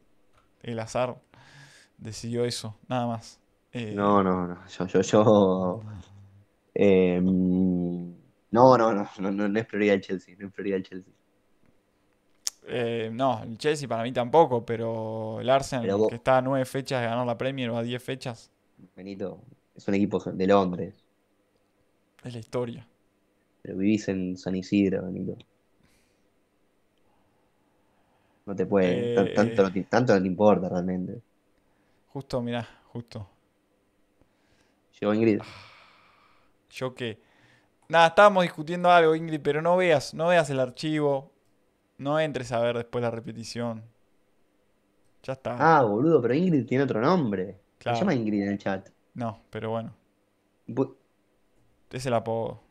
el azar decidió eso, nada más. Eh, no, no, no, yo, yo, yo... Em, no, no, no, no, no, es prioridad del Chelsea, no es prioridad el Chelsea. Eh, no, el Chelsea para mí tampoco, pero el Arsenal, que está a nueve fechas de ganar la Premier o a diez fechas. Benito, es un equipo de Londres. Es la historia. Pero vivís en San Isidro, Benito. No te puede. Eh, tanto, no te, tanto importa realmente. Justo, mirá, justo. Llegó Ingrid. Yo que Nada, estábamos discutiendo algo, Ingrid, pero no veas, no veas el archivo. No entres a ver después la repetición. Ya está. Ah, boludo, pero Ingrid tiene otro nombre. Se llama Ingrid en el chat. No, pero bueno. es el apodo.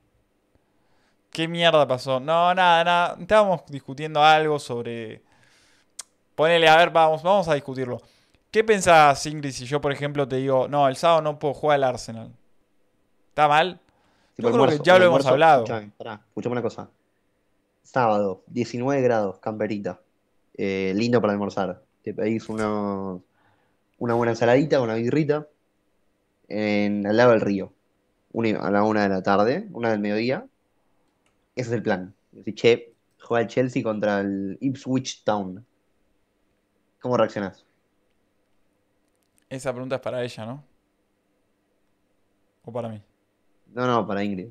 ¿Qué mierda pasó? No, nada, nada. Estábamos discutiendo algo sobre. Ponele, a ver, vamos, vamos a discutirlo. ¿Qué pensás, Ingrid, si yo, por ejemplo, te digo, no, el sábado no puedo jugar al Arsenal? ¿Está mal? ya lo hemos hablado. Escuchame, una cosa. Sábado, 19 grados, camperita. Eh, lindo para almorzar. Te pedís una, una buena ensaladita, una birrita, en, al lado del río. a la una de la tarde, una del mediodía. Ese es el plan. che, juega el Chelsea contra el Ipswich Town. ¿Cómo reaccionás? Esa pregunta es para ella, ¿no? ¿O para mí? No, no, para Ingrid.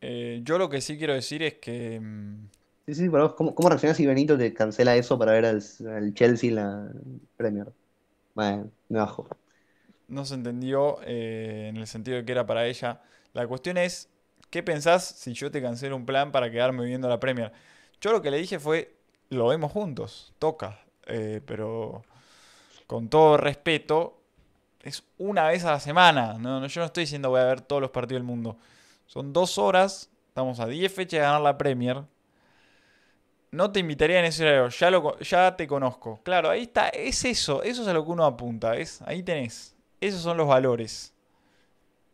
Eh, yo lo que sí quiero decir es que. Mm, sí, sí, pero ¿cómo, cómo reaccionas si Benito te cancela eso para ver al, Chelsea en la Premier? Bueno, me bajo. No se entendió eh, en el sentido de que era para ella. La cuestión es, ¿qué pensás si yo te cancelo un plan para quedarme viendo la Premier? Yo lo que le dije fue, lo vemos juntos, toca, eh, pero con todo respeto, es una vez a la semana. No, yo no estoy diciendo voy a ver todos los partidos del mundo. Son dos horas. Estamos a 10 fechas de ganar la Premier. No te invitaría en ese horario. Ya, lo, ya te conozco. Claro, ahí está. Es eso. Eso es a lo que uno apunta. es Ahí tenés. Esos son los valores.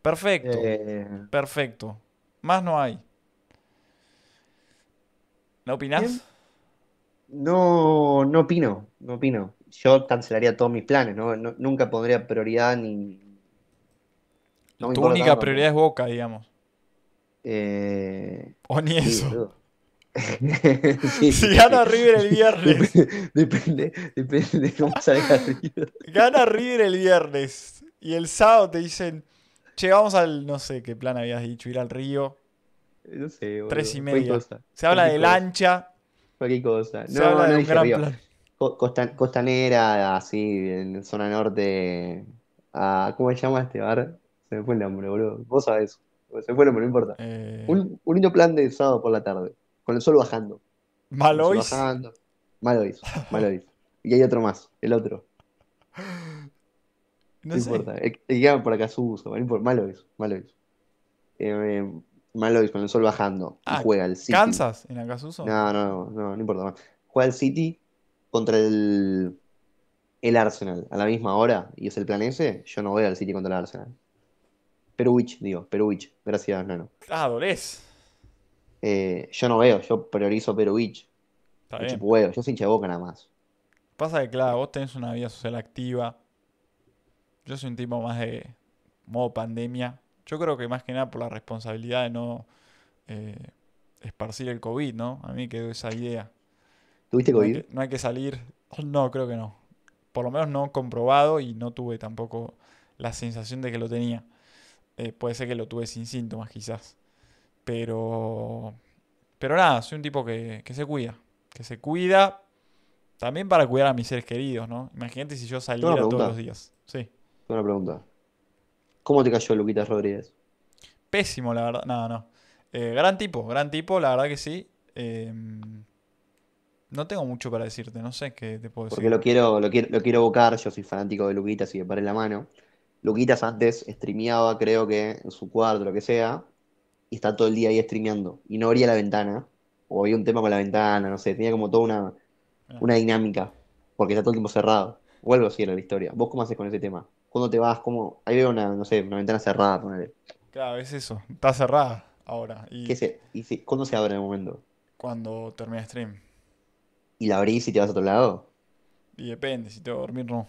Perfecto. Eh. Perfecto. Más no hay. ¿No opinás? No, no opino. No opino yo cancelaría todos mis planes, ¿no? nunca pondría prioridad ni... tu única prioridad es Boca, digamos. Eh, o ni eso. si gana River el viernes. Depende, depende de cómo salga River. Gana River el viernes y el sábado te dicen, che, vamos al, no sé qué plan habías dicho, ir al río. Eh, no sé, boludo. Tres y media. Se habla de lancha. Cualquier cosa. No, Se habla no, de un gran plan costanera, así, en zona norte. ¿Cómo se llama este bar? Se me fue el nombre, boludo. Vos sabés. Se me fue el nombre, no importa. Eh. Un, lindo plan de sábado por la tarde. Con el sol bajando. Malois. Malois. y hay otro más, el otro. No, importa. Y para por acá su uso. Malois. Malois. Malois con el sol bajando. Ah, juega el City. ¿Kansas en Acasuso? No, no, no, no, no importa más. Juega el City contra el, el Arsenal a la misma hora y es el plan ese, yo no voy al City contra el Arsenal. Perú-Wich, digo, Perú-Wich. gracias, Nano. claro, ah, es. Eh, yo no veo, yo priorizo Peruwich. Yo soy yo boca nada más. Pasa que, claro, vos tenés una vida social activa. Yo soy un tipo más de modo pandemia. Yo creo que más que nada por la responsabilidad de no eh, esparcir el COVID, ¿no? A mí quedó esa idea. ¿Tuviste COVID? No hay, que, no hay que salir. No, creo que no. Por lo menos no comprobado y no tuve tampoco la sensación de que lo tenía. Eh, puede ser que lo tuve sin síntomas, quizás. Pero. Pero nada, soy un tipo que, se cuida. Que se cuida también para cuidar a mis seres queridos, ¿no? Imagínate si yo saliera todos los días. Sí. Una pregunta. ¿Cómo te cayó Luquitas Rodríguez? Pésimo, la verdad. No, no. Eh, gran tipo, gran tipo, la verdad que sí. Eh, no tengo mucho para decirte, no sé qué te puedo decir. Porque lo quiero, lo quiero, lo quiero evocar, yo soy fanático de Luquitas y me paré la mano. Luquitas antes streameaba, creo que en su cuarto, lo que sea, y está todo el día ahí streameando. Y no abría la ventana, o había un tema con la ventana, no sé, tenía como toda una, ah. una dinámica, porque está todo el tiempo cerrado. Vuelvo a a la historia. ¿Vos cómo haces con ese tema? ¿Cuándo te vas? ¿Cómo? Ahí veo una, no sé, una ventana cerrada, ponele. Claro, es eso, está cerrada ahora. Y... ¿Qué ¿Cuándo se abre en el momento? Cuando termina stream y la abrís y te vas a otro lado. Y depende, si te vas a dormir, no.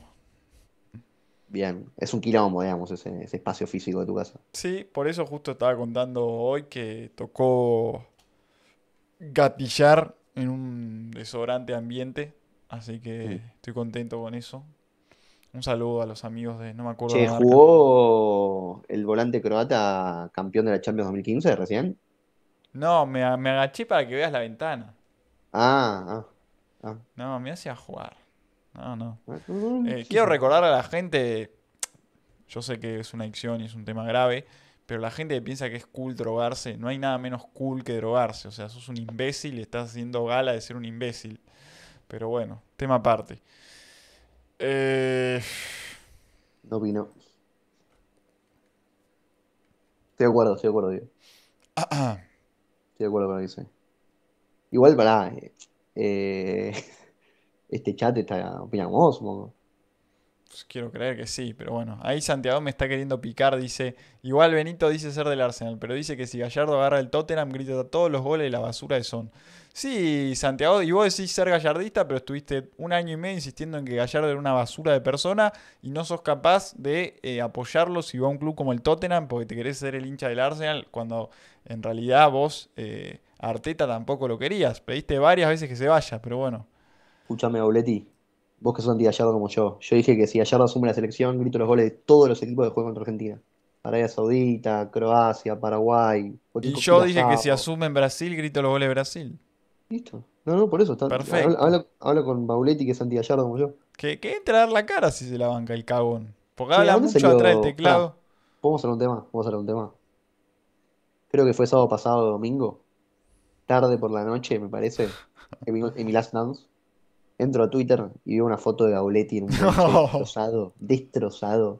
Bien, es un quilombo, digamos, ese, espacio físico de tu casa. Sí, por eso justo estaba contando hoy que tocó gatillar en un desodorante ambiente, así que estoy contento con eso. Un saludo a los amigos de, no me acuerdo. Che, ¿Jugó el volante croata campeón de la Champions 2015 recién? No, me, me agaché para que veas la ventana. Ah, ah. Ah. No, me hacía jugar. No, no. Ah, eh, quiero recordar a la gente. Yo sé que es una adicción y es un tema grave. Pero la gente piensa que es cool drogarse, no hay nada menos cool que drogarse. O sea, sos un imbécil y estás haciendo gala de ser un imbécil. Pero bueno, tema aparte. Eh... No vino. Estoy de acuerdo, estoy de acuerdo, ah, Estoy de acuerdo con lo que dice. Igual para. Eh, eh, este chat está opinando pues quiero creer que sí, pero bueno. Ahí Santiago me está queriendo picar, dice. Igual Benito dice ser del Arsenal, pero dice que si Gallardo agarra el Tottenham, grita todos los goles y la basura de son. Sí, Santiago, y vos decís ser gallardista, pero estuviste un año y medio insistiendo en que Gallardo era una basura de persona y no sos capaz de eh, apoyarlo si va a un club como el Tottenham porque te querés ser el hincha del Arsenal, cuando en realidad vos. Eh, Arteta tampoco lo querías. Pediste varias veces que se vaya, pero bueno. Escúchame, Bauletti, Vos que sos anti como yo. Yo dije que si Gallardo asume la selección, grito los goles de todos los equipos de juego contra Argentina. Arabia Saudita, Croacia, Paraguay. Y yo dije que si asume en Brasil, grito los goles de Brasil. Listo. No, no, por eso. Está, Perfecto. Hablo, con Bauletti, que es anti como yo. Que, entra a dar la cara si se la banca el cagón. Porque habla mucho atrás del teclado. Vamos a hacer un tema, vamos a hacer un tema. Creo que fue sábado pasado, domingo tarde por la noche, me parece, en mi, last dance, entro a Twitter y veo una foto de Gauletti en un destrozado, destrozado.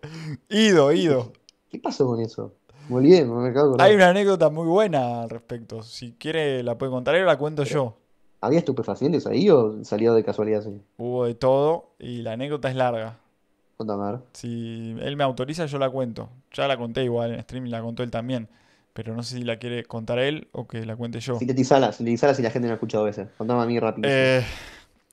Ido, ido. ¿Qué, pasó con eso? Muy bien, me acabo de Hay una anécdota muy buena al respecto. Si quiere la puede contar, yo la cuento yo. ¿Había estupefacientes ahí o salió de casualidad así? Hubo de todo y la anécdota es larga. Si él me autoriza, yo la cuento. Ya la conté igual en streaming, la contó él también pero no sé si la quiere contar él o que la cuente yo. Sintetizala, sintetizala si la gente no ha escuchado a veces. Contame a mí rápido. Eh,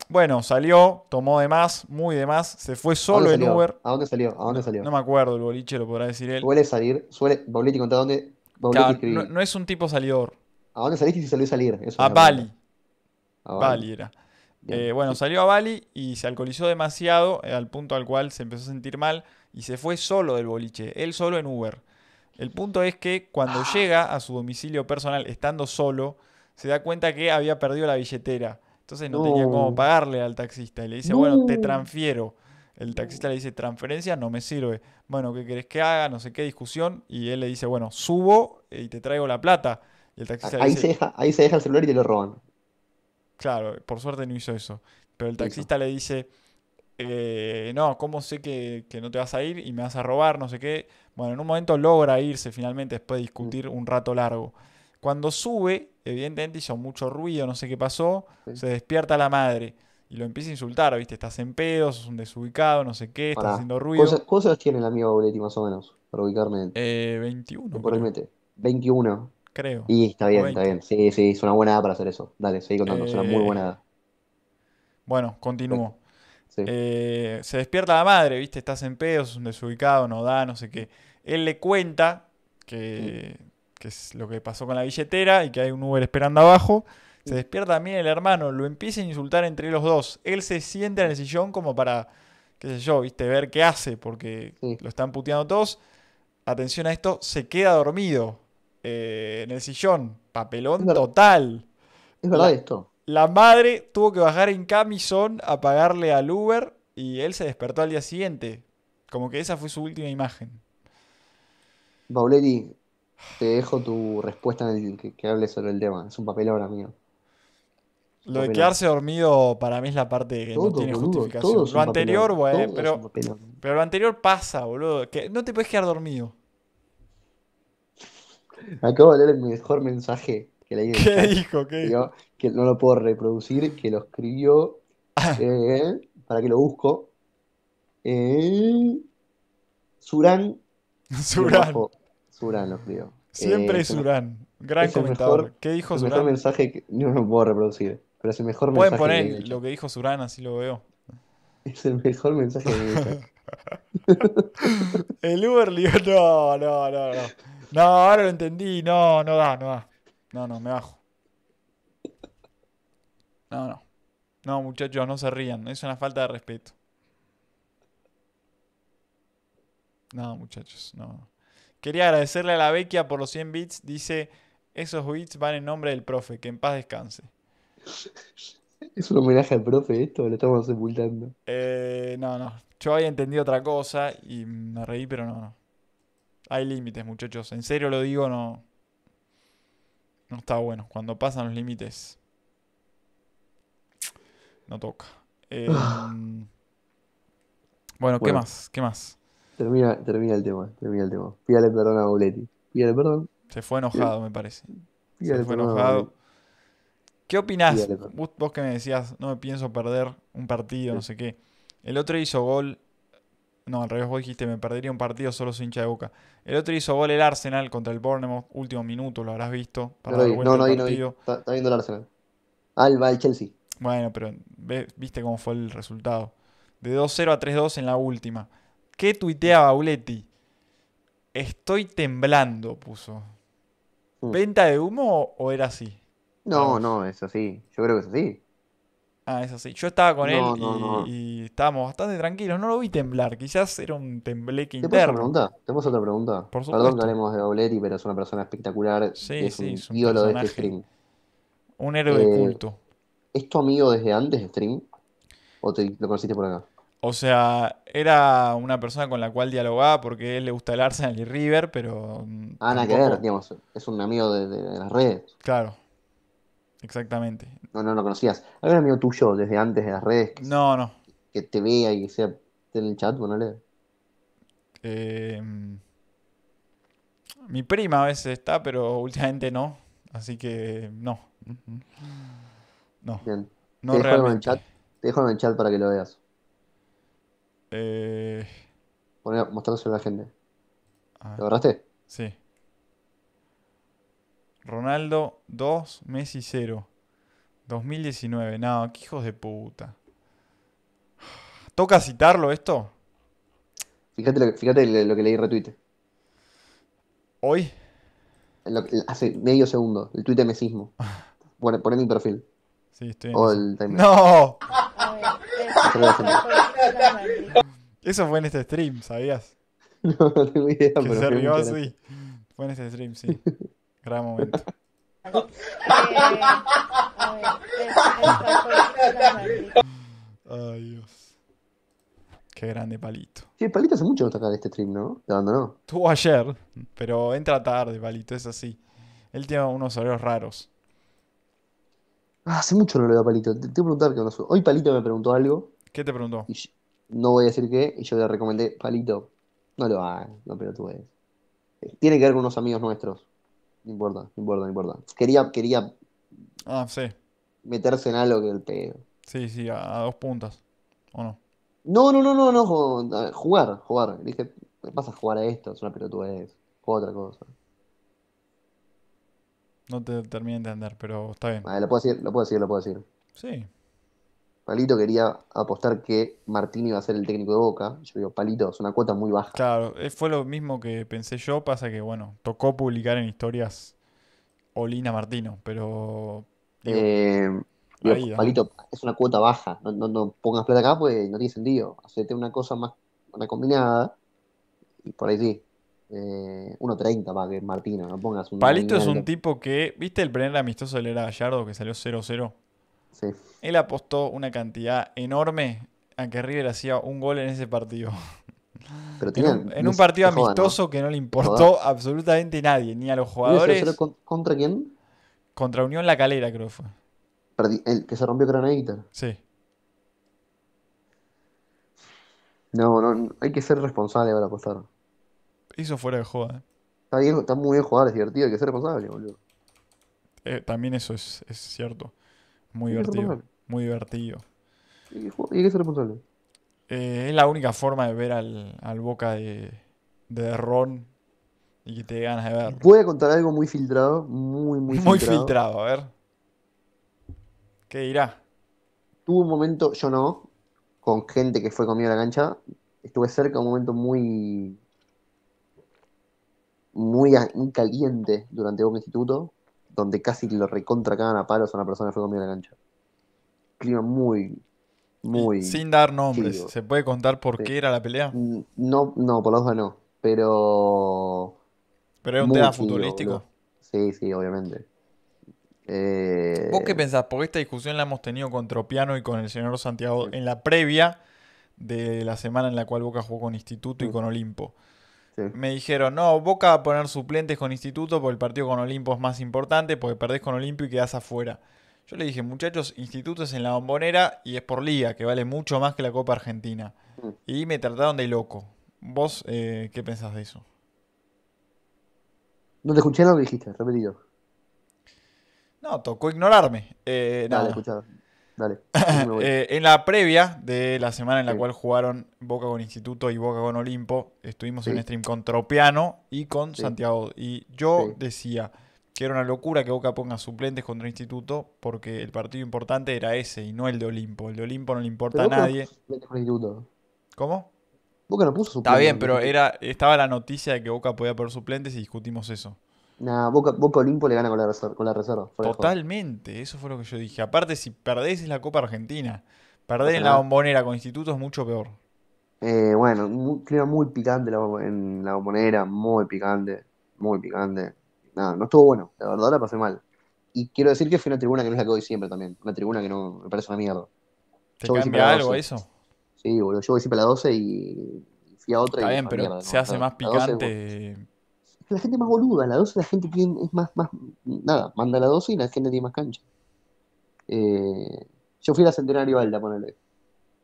bueno, salió, tomó de más, muy de más, se fue solo en Uber. ¿A dónde salió? ¿A dónde salió? No, me acuerdo, el boliche lo podrá decir él. Suele salir, suele. Bauletti, contá dónde. no, es un tipo salidor. ¿A dónde saliste y si salió salir? a Bali. a Bali. era. Eh, bueno, salió a Bali y se alcoholizó demasiado, eh, al punto al cual se empezó a sentir mal y se fue solo del boliche, él solo en Uber. El punto es que cuando ah. llega a su domicilio personal, estando solo, se da cuenta que había perdido la billetera. Entonces no, tenía cómo pagarle al taxista. Y le dice, bueno, te transfiero. El taxista le dice, transferencia no me sirve. Bueno, ¿qué querés que haga? No sé qué discusión. Y él le dice, bueno, subo y te traigo la plata. Y el taxista ahí, se deja, ahí se deja el celular y te lo roban. Claro, por suerte no hizo eso. Pero el taxista le dice, eh, no, ¿cómo sé que, que no te vas a ir y me vas a robar? No sé qué. Bueno, en un momento logra irse finalmente después de mm. discutir un rato largo. Cuando sube, evidentemente hizo mucho ruido, no sé qué pasó, se despierta la madre y lo empieza a insultar, ¿viste? Estás en pedos, sos un desubicado, no sé qué, estás haciendo ruido. ¿Cuántos años tiene el amigo Boletti más o menos? Para ubicarme. 21. Probablemente. 21. Creo. Y está bien, está bien. Sí, sí, es una buena edad para hacer eso. Dale, seguí contando, es una muy buena eh, edad. Bueno, continúo. Eh, se despierta la madre, ¿viste? Estás en pedo, sos un desubicado, no da, no sé qué. Él le cuenta que, es lo que pasó con la billetera y que hay un Uber esperando abajo. Se despierta también el hermano, lo empieza a insultar entre los dos. Él se siente en el sillón como para, qué sé yo, viste, ver qué hace, porque lo están puteando todos. Atención a esto, se queda dormido eh, en el sillón. Papelón total. Es verdad esto. La madre tuvo que bajar en camisón a pagarle al Uber y él se despertó al día siguiente. Como que esa fue su última imagen. Bauleri, te dejo tu respuesta en el que, que hables sobre el tema. Es un papel ahora mío. Lo de quedarse dormido para mí es la parte que no tiene justificación. Lo anterior, güey, pero, lo anterior pasa, boludo. Que no te puedes quedar dormido. Acabo de leer el mejor mensaje que leí. ¿Qué dijo? que no lo puedo reproducir, que lo escribió. Ah. Eh, para que lo busco. Surán eh, Surán. Surán lo Siempre eh, es Surán. Gran comentador. ¿Qué dijo Surán? mensaje que no lo puedo reproducir, pero es el mejor Pueden mensaje. Pueden poner lo que dijo Surán, así lo veo. Es el mejor mensaje vida. El Uber le dijo, no, no, no, no. No, ahora lo entendí. No, no da, no da. No, no, me bajo. No, no. No, muchachos, no se rían. Es una falta de respeto. No, muchachos, no. Quería agradecerle a la Vecchia por los 100 bits. Dice, esos bits van en nombre del profe, que en paz descanse. Es un homenaje al profe esto, lo estamos sepultando. Eh, no, no. Yo había entendido otra cosa y me reí, pero no. Hay límites, muchachos. En serio lo digo, no. No está bueno. Cuando pasan los límites, no toca. Em, bueno, ¿qué más? ¿Qué más? Termina, el tema, termina el tema. Pídale perdón a Boletti. Pídale perdón. Se fue enojado, me parece. Se fue enojado. ¿Qué opinás? Vos, que me decías, no me pienso perder un partido, no sé qué. El otro hizo gol. No, al revés, vos dijiste, me perdería un partido solo sin hincha de boca. El otro hizo gol el Arsenal contra el Bournemouth, último minuto, lo habrás visto. no, no, no, no, está, viendo el Arsenal. Alba, ah, el, Chelsea. Bueno, pero viste cómo fue el resultado. De 2-0 a 3-2 en la última. ¿Qué tuitea Bauletti? Estoy temblando, puso. Mm. ¿Venta de humo o era así? No, no, es así. Yo creo que es así. Ah, es así. Yo estaba con él y, estábamos bastante tranquilos. No lo vi temblar. Quizás era un tembleque interno. otra pregunta? Perdón que hablemos de Bauletti, pero es una persona espectacular. es un ídolo de este stream. Un héroe de eh, culto. ¿Es tu amigo desde antes de stream? ¿O te, lo conociste por acá? O sea, era una persona con la cual dialogaba porque él le gusta el Arsenal y River, pero. Mm, ah, nada que ver, digamos. Es un amigo de, las redes. Claro. Exactamente. No, no no conocías. ¿Había un amigo tuyo desde antes de las redes? no, no. Que te vea y que sea en el chat, le eh, mm, mi prima a veces está, pero últimamente no. Así que no. Mm, no. Bien. En el chat? Te dejo en el chat para que lo veas. Eh... Poner, a la gente. ¿Lo agarraste? Sí. Ronaldo 2, Messi 0. 2019. No, qué hijos de puta. ¿Toca citarlo esto? Fíjate lo, fíjate lo que leí retuite ¿Hoy? hace medio segundo. El tweet de mesismo. Bueno, poné mi perfil. Sí, estoy o el ¡No! Eso fue en este stream, ¿sabías? No, no tengo idea, que Se rió así. Fue en este stream, sí. Gran momento. Ay, Dios. Qué grande Palito. Sí, Palito hace mucho no en este stream, ¿no? Te abandonó. tuvo ayer, pero entra tarde, Palito, es así. Él tiene unos horarios raros. Ah, hace mucho no le veo a Palito. Te, voy a preguntar qué pasó. Hoy Palito me preguntó algo. ¿Qué te preguntó? no voy a decir qué, y yo le recomendé, Palito, no lo hagas no ves eh, Tiene que ver con unos amigos nuestros. No importa, no importa, no importa. Quería, quería ah, sí. meterse en algo que el pedo. Sí, sí, a, dos puntas. ¿O no? No, no, no, no, no. Jugar, jugar. dije, vas a jugar a esto, es una pelotudez. Juega otra cosa. No te terminé de entender, pero está bien. lo puedo decir, lo puedo decir, lo puedo decir. Sí. Palito quería apostar que Martín iba a ser el técnico de Boca. Yo digo, Palito, es una cuota muy baja. Claro, eh, fue lo mismo que pensé yo, pasa que, bueno, tocó publicar en historias Olina Martino, pero... Digo, eh, Palito, es una cuota baja, no, pongas plata acá pues no tiene sentido. Hacete una cosa más, una combinada, y por ahí sí. 1.30 eh, para que Martino, no pongas un... Palito es un tipo que, ¿viste el primer amistoso de era Gallardo que salió 0-0? Él apostó una cantidad enorme a que River hacía un gol en ese partido. en, un, partido amistoso que no le importó absolutamente nadie, ni a los jugadores. ¿0 contra quién? Contra Unión La Calera, creo fue. el que se rompió Granadita. Sí. No, no, hay que ser responsable para apostar. Hizo fuera de joda. ¿eh? Está, muy bien jugar, es divertido, hay que ser responsable, boludo. Eh, también eso es cierto. Muy divertido. Muy divertido. Y qué que responsable. Eh, es la única forma de ver al, boca de, de Ron y que te ganas de ver. Puede contar algo muy filtrado, muy, muy, filtrado. Muy filtrado, a ver. ¿Qué dirá? Tuve un momento, yo no, con gente que fue conmigo a la cancha, estuve cerca un momento muy, muy caliente durante un instituto, donde casi lo recontracaban a palos a una persona que fue conmigo a la cancha. Clima muy, muy. Sin dar nombres, ¿se puede contar por qué era la pelea? No, no, por los dos no. Pero. Pero era un tema futbolístico? Sí, sí, obviamente. Eh, ¿Vos qué pensás? Porque esta discusión la hemos tenido con Tropiano y con el señor Santiago en la previa de la semana en la cual Boca jugó con Instituto y mm. con Olimpo. Me dijeron, no, Boca va a poner suplentes con Instituto porque el partido con Olimpo es más importante, porque perdés con Olimpio y quedás afuera. Yo le dije, muchachos, Instituto es en la bombonera y es por liga, que vale mucho más que la Copa Argentina. Mm. Y me trataron de loco. ¿Vos eh, qué pensás de eso? No te escuché lo que dijiste, repetido. No, tocó ignorarme. Eh, Dale, nada. Eh, en la previa de la semana en la cual jugaron Boca con Instituto y Boca con Olimpo, estuvimos en un stream con Tropiano y con Santiago. Y yo decía que era una locura que Boca ponga suplentes contra Instituto porque el partido importante era ese y no el de Olimpo. El de Olimpo no le importa a nadie. ¿Cómo? Boca no puso suplentes. Está bien, pero era, estaba la noticia de que Boca podía poner suplentes y discutimos eso. Nah, Boca, Boca Olimpo le gana con la, reserva. Con la reserva Totalmente, eso fue lo que yo dije. Aparte, si perdés es la Copa Argentina. Perder en la bombonera con institutos es mucho peor. Eh, bueno, muy, clima muy picante en la bombonera, muy picante, muy picante. Nada, no estuvo bueno, la verdad la pasé mal. Y quiero decir que fue una tribuna que no es la que doy siempre también. Una tribuna que no me parece una mierda. ¿Te cambia algo eso? Sí, boludo, yo voy siempre a la 12 y fui a otra. Está bien, pero se hace más picante la gente más boluda, la 12 la gente que es más, más, nada, manda la 12 y la gente tiene más cancha. Eh, yo fui a la Centenario Alta, ponele,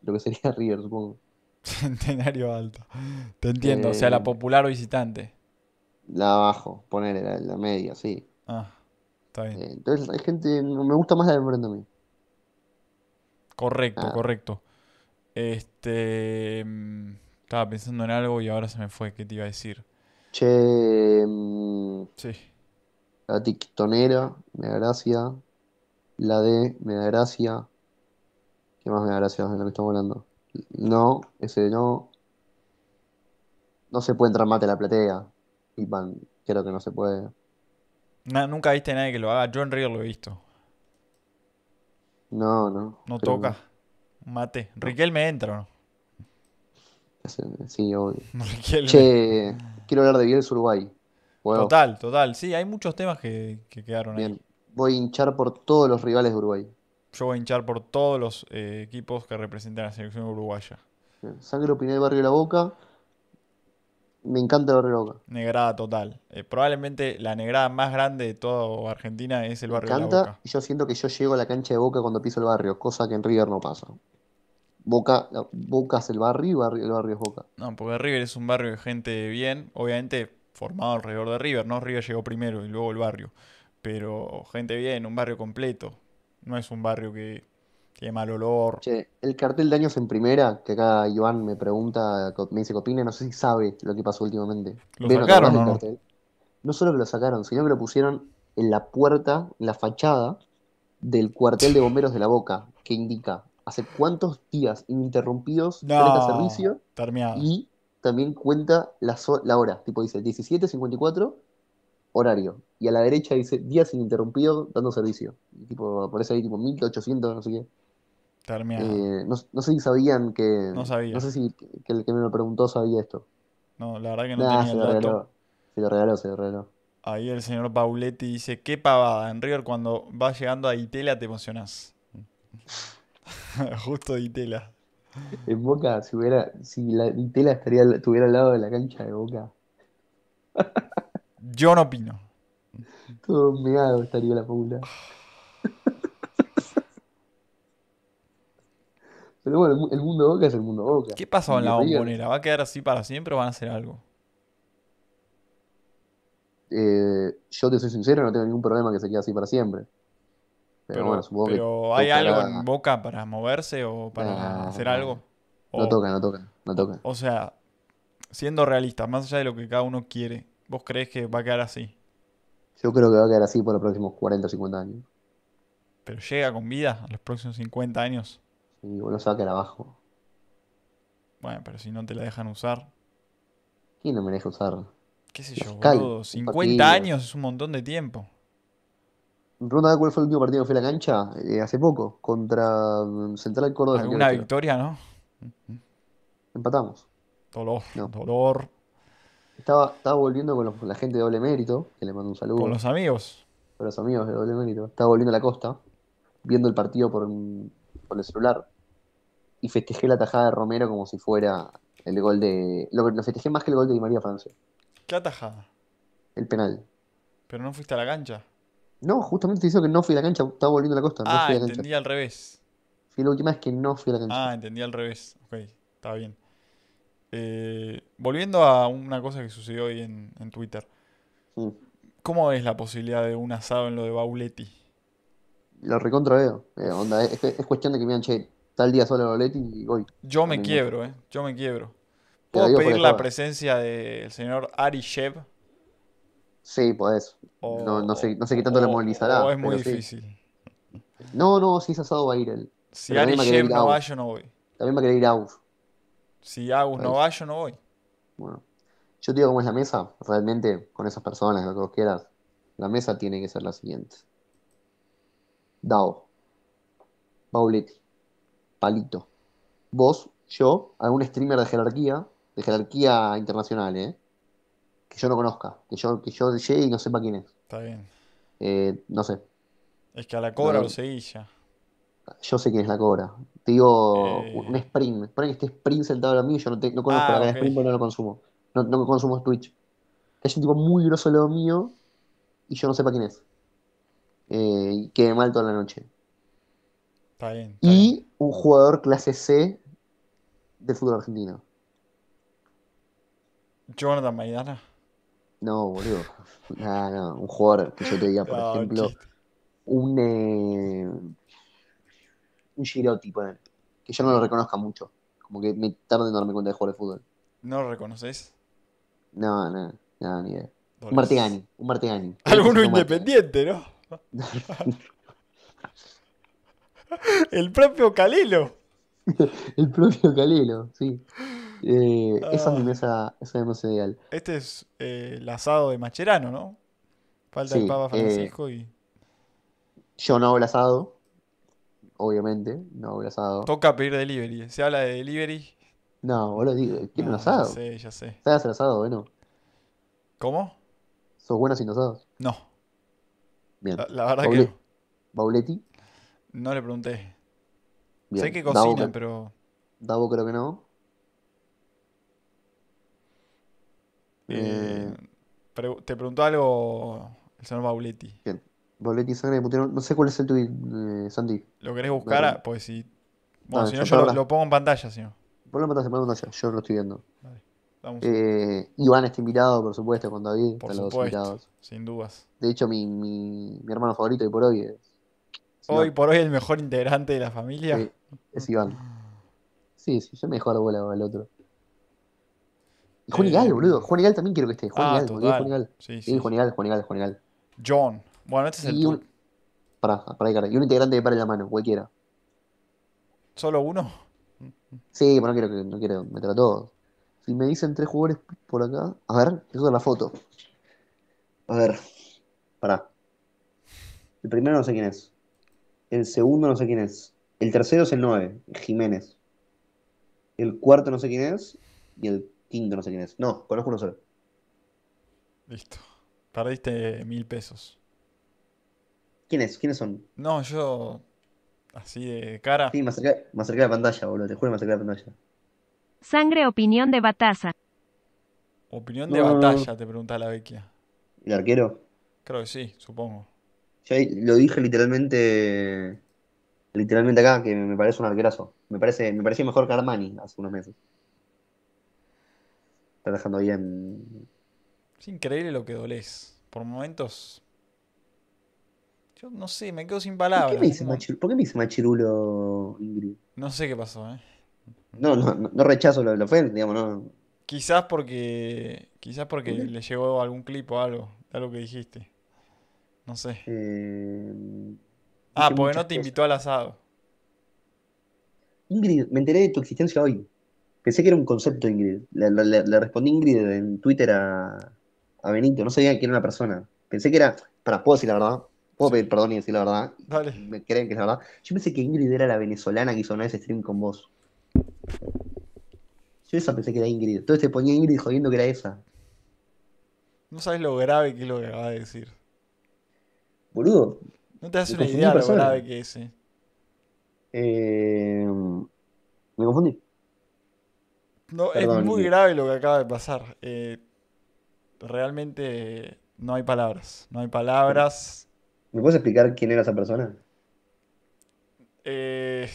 lo que sería River, supongo. Centenario Alta, te entiendo, o sea, la eh, popular o visitante. La abajo, ponerle la, media, sí. Ah, está bien. Eh, entonces hay gente, me gusta más la de a mí. Correcto, ah. correcto. Este, mm, estaba pensando en algo y ahora se me fue, ¿qué te iba a decir? Che. Mm, sí. La Tictonera, me da gracia. La D, me da gracia. ¿Qué más me da gracia de lo que estamos hablando? No, ese no. No se puede entrar mate a la platea. Y van creo que no se puede. nunca viste a nadie que lo haga. Yo en River lo he visto. No, no. No toca. Mate. Riquelme entra, ¿no? Sí, obvio. Riquelme. Che quiero hablar de Bielsa Uruguay. total, total. Sí, hay muchos temas que, quedaron bien. ahí. Voy a hinchar por todos los rivales de Uruguay. Yo voy a hinchar por todos los eh, equipos que representan a la selección uruguaya. Sangre Opinel, Barrio de La Boca. Me encanta el Barrio de La Boca. Negrada total. Eh, probablemente la negrada más grande de toda Argentina es el Barrio de La Boca. Y yo siento que yo llego a la cancha de Boca cuando piso el barrio, cosa que en River no pasa. Boca, Boca es el barrio el barrio es Boca. No, porque River es un barrio de gente bien, obviamente formado alrededor de River, ¿no? River llegó primero y luego el barrio. Pero gente bien, un barrio completo. No es un barrio que tiene mal olor. Che, el cartel de años en primera, que acá Iván me pregunta, me dice que opina, no sé si sabe lo que pasó últimamente. ¿Lo sacaron no? No solo que lo sacaron, sino que lo pusieron en la puerta, en la fachada del cuartel de bomberos de la Boca, que indica hace cuántos días ininterrumpidos dando servicio y también cuenta la, hora. Tipo dice 17.54, horario. Y a la derecha dice días ininterrumpidos dando servicio. Y tipo, aparece ahí tipo 1800, no sé qué. Eh, no, sé si sabían que. No sabía. No sé si el que me lo preguntó sabía esto. No, la verdad que no tenía se lo regaló, se lo regaló. Ahí el señor Pauletti dice: Qué pavada, en cuando vas llegando a Itela te emocionás. Justo Di Tela. En Boca, si hubiera, si la Di Tela estaría, estuviera al lado de la cancha de Boca. Yo no opino. Todo meado estaría la pula. Pero bueno, el mundo Boca es el mundo Boca. ¿Qué pasó con la bombonera? ¿Va a quedar así para siempre o van a hacer algo? Eh, yo te soy sincero, no tengo ningún problema que se quede así para siempre. Pero, bueno, hay algo en Boca para moverse o para ah, hacer algo. no toca, no toca, no toca. O sea, siendo realista, más allá de lo que cada uno quiere, ¿vos crees que va a quedar así? Yo creo que va a quedar así por los próximos 40 o 50 años. Pero llega con vida a los próximos 50 años. Sí, vos lo sacan abajo. Bueno, pero si no te la dejan usar. ¿Quién no me deja usar? ¿Qué sé yo, 50 años es un montón de tiempo. Ronda, ¿cuál fue el último partido que fue a la cancha? Eh, hace poco, contra mm, Central Córdoba. Alguna victoria, ¿no? Empatamos. Dolor, no. dolor. Estaba, estaba volviendo con la gente de doble mérito, que le mando un saludo. Con los amigos. Con los amigos de doble mérito. Estaba volviendo a la costa, viendo el partido por, el celular. Y festejé la tajada de Romero como si fuera el gol de. Lo, lo festejé más que el gol de Di María Francia. ¿Qué tajada? El penal. Pero no fuiste a la cancha. No, justamente te hizo que no fui a la cancha, estaba volviendo a la costa. ah, entendí al revés. Fui lo última es que no fui a la cancha. Ah, entendí al revés. Ok, está bien. Eh, volviendo a una cosa que sucedió hoy en, Twitter. ¿Cómo ves la posibilidad de un asado en lo de Bauletti? Lo recontra eh, es, cuestión de que me digan, che, tal día solo Bauletti y voy. Yo me quiebro, eh. Yo me quiebro. Puedo pedir la presencia del señor Ari Shev Sí, pues. no, sé, qué tanto le movilizará. O es muy difícil. No, no, si es asado va a ir él. Si Ari Shem no va, yo no voy. También va a querer ir Agus. Si Agus no va, yo no voy. Bueno. Yo te digo cómo es la mesa, realmente con esas personas, lo que vos quieras, la mesa tiene que ser la siguiente. Dao. Pauletti. Palito. Vos, yo, algún streamer de jerarquía, de jerarquía internacional, ¿eh? que yo no conozca, que yo, que yo llegue y no sepa quién es. Está bien. Eh, no sé. Es que a la cobra lo seguís ya. Yo sé quién es la cobra. Te digo eh. un sprint. ponen que este sprint sentado a mí, yo no, te, no conozco ah, sprint no lo consumo. No, no consumo Twitch. Es un tipo muy grosso al mío y yo no sepa quién es. Eh, y quede mal toda la noche. Está bien, y un jugador clase C del fútbol argentino. Jonathan Maidana. No, boludo. Nada, un jugador que yo te diga, por ejemplo, un. Eh, un Girotti, Que yo no lo reconozca mucho. Como que me tardo en darme cuenta de jugar de fútbol. ¿No lo reconoces? No, no, no, ni idea. Un Martegani, un Martigani. Alguno independiente, ¿no? El propio Calelo. El propio Calelo, sí. Eh, esa es mi mesa, esa es mi mesa ideal. Este es eh, el asado de Macherano, ¿no? Falta el Papa eh, Francisco y. Yo no hago el asado. Obviamente, no hago el asado. Toca pedir delivery. ¿Se habla de delivery? No, boludo, quiero un asado. Ya sé, ya sé. ¿Sabes hacer asado, bueno? ¿Cómo? ¿Sos bueno sin asados? No. Bien. La, verdad que. No. ¿Bauletti? No le pregunté. Sé que cocina pero. Davo creo que no. Eh, eh, te preguntó algo el señor Bauletti. Bien. Bauletti Sangre de Putero. No sé cuál es el tuit, Sandy. ¿Lo querés buscar? Pues si. Bueno, si no, yo lo, pongo en pantalla, si no. Ponlo en pantalla, en pantalla. Yo lo estoy viendo. Vale. Eh, Iván está invitado, por supuesto, con David. Por Sin dudas. De hecho, mi, mi, hermano favorito y por hoy es. hoy por hoy el mejor integrante de la familia. es Iván. Sí, sí, yo mejor dejo al otro. Juan Igal, eh, boludo. Juan Igal también quiero que esté. Juan ah, Igal, Juan Sí, sí, Juan Igal, Juan Igal, John. Bueno, este es el. Y un... Pará, cara. Y un integrante de para la mano, cualquiera. ¿Solo uno? Sí, pero no quiero, que, no quiero meter a todos. Si me dicen tres jugadores por acá. A ver, eso es la foto. A ver. Pará. El primero no sé quién es. El segundo no sé quién es. El tercero es el 9, Jiménez. El cuarto no sé quién es. Y el Quinto, no sé quién es. No, conozco uno solo. Listo. Perdiste eh, mil pesos. ¿Quién es? ¿Quiénes son? No, yo. Así de cara. Sí, me acerqué, a la pantalla, boludo. Te juro, me acerqué a la pantalla. Sangre, opinión de Bataza. Opinión de batalla, te pregunta la vecchia. ¿El arquero? Creo que sí, supongo. Yo lo dije literalmente. Literalmente acá, que me parece un arquerazo. Me parece, me parecía mejor que Armani hace unos meses trabajando dejando bien. Es increíble lo que dolés. Por momentos. Yo no sé, me quedo sin palabras. ¿Por qué me dice, machirulo, Ingrid? No sé qué pasó, ¿eh? No, no, no rechazo lo, lo fue, digamos, no. Quizás porque. Quizás porque le llegó algún clip o algo, de algo que dijiste. No sé. Eh, ah, porque no te invitó al asado. Ingrid, me enteré de tu existencia hoy. Pensé que era un concepto, Ingrid. Le, respondí Ingrid en Twitter a, a Benito. No sabía quién era una persona. Pensé que era. Para, puedo decir la verdad. Puedo pedir perdón y decir la verdad. Dale. Me creen que es la verdad. Yo pensé que Ingrid era la venezolana que hizo una vez stream con vos. Yo esa pensé que era Ingrid. Entonces te ponía Ingrid jodiendo que era esa. No sabes lo grave que es lo que va a decir. Boludo. No te das una idea de lo grave que es. eh, eh me confundí es muy eh. grave lo que acaba de pasar. Eh, realmente no hay palabras. No hay palabras. ¿Me puedes explicar quién era esa persona? Eh,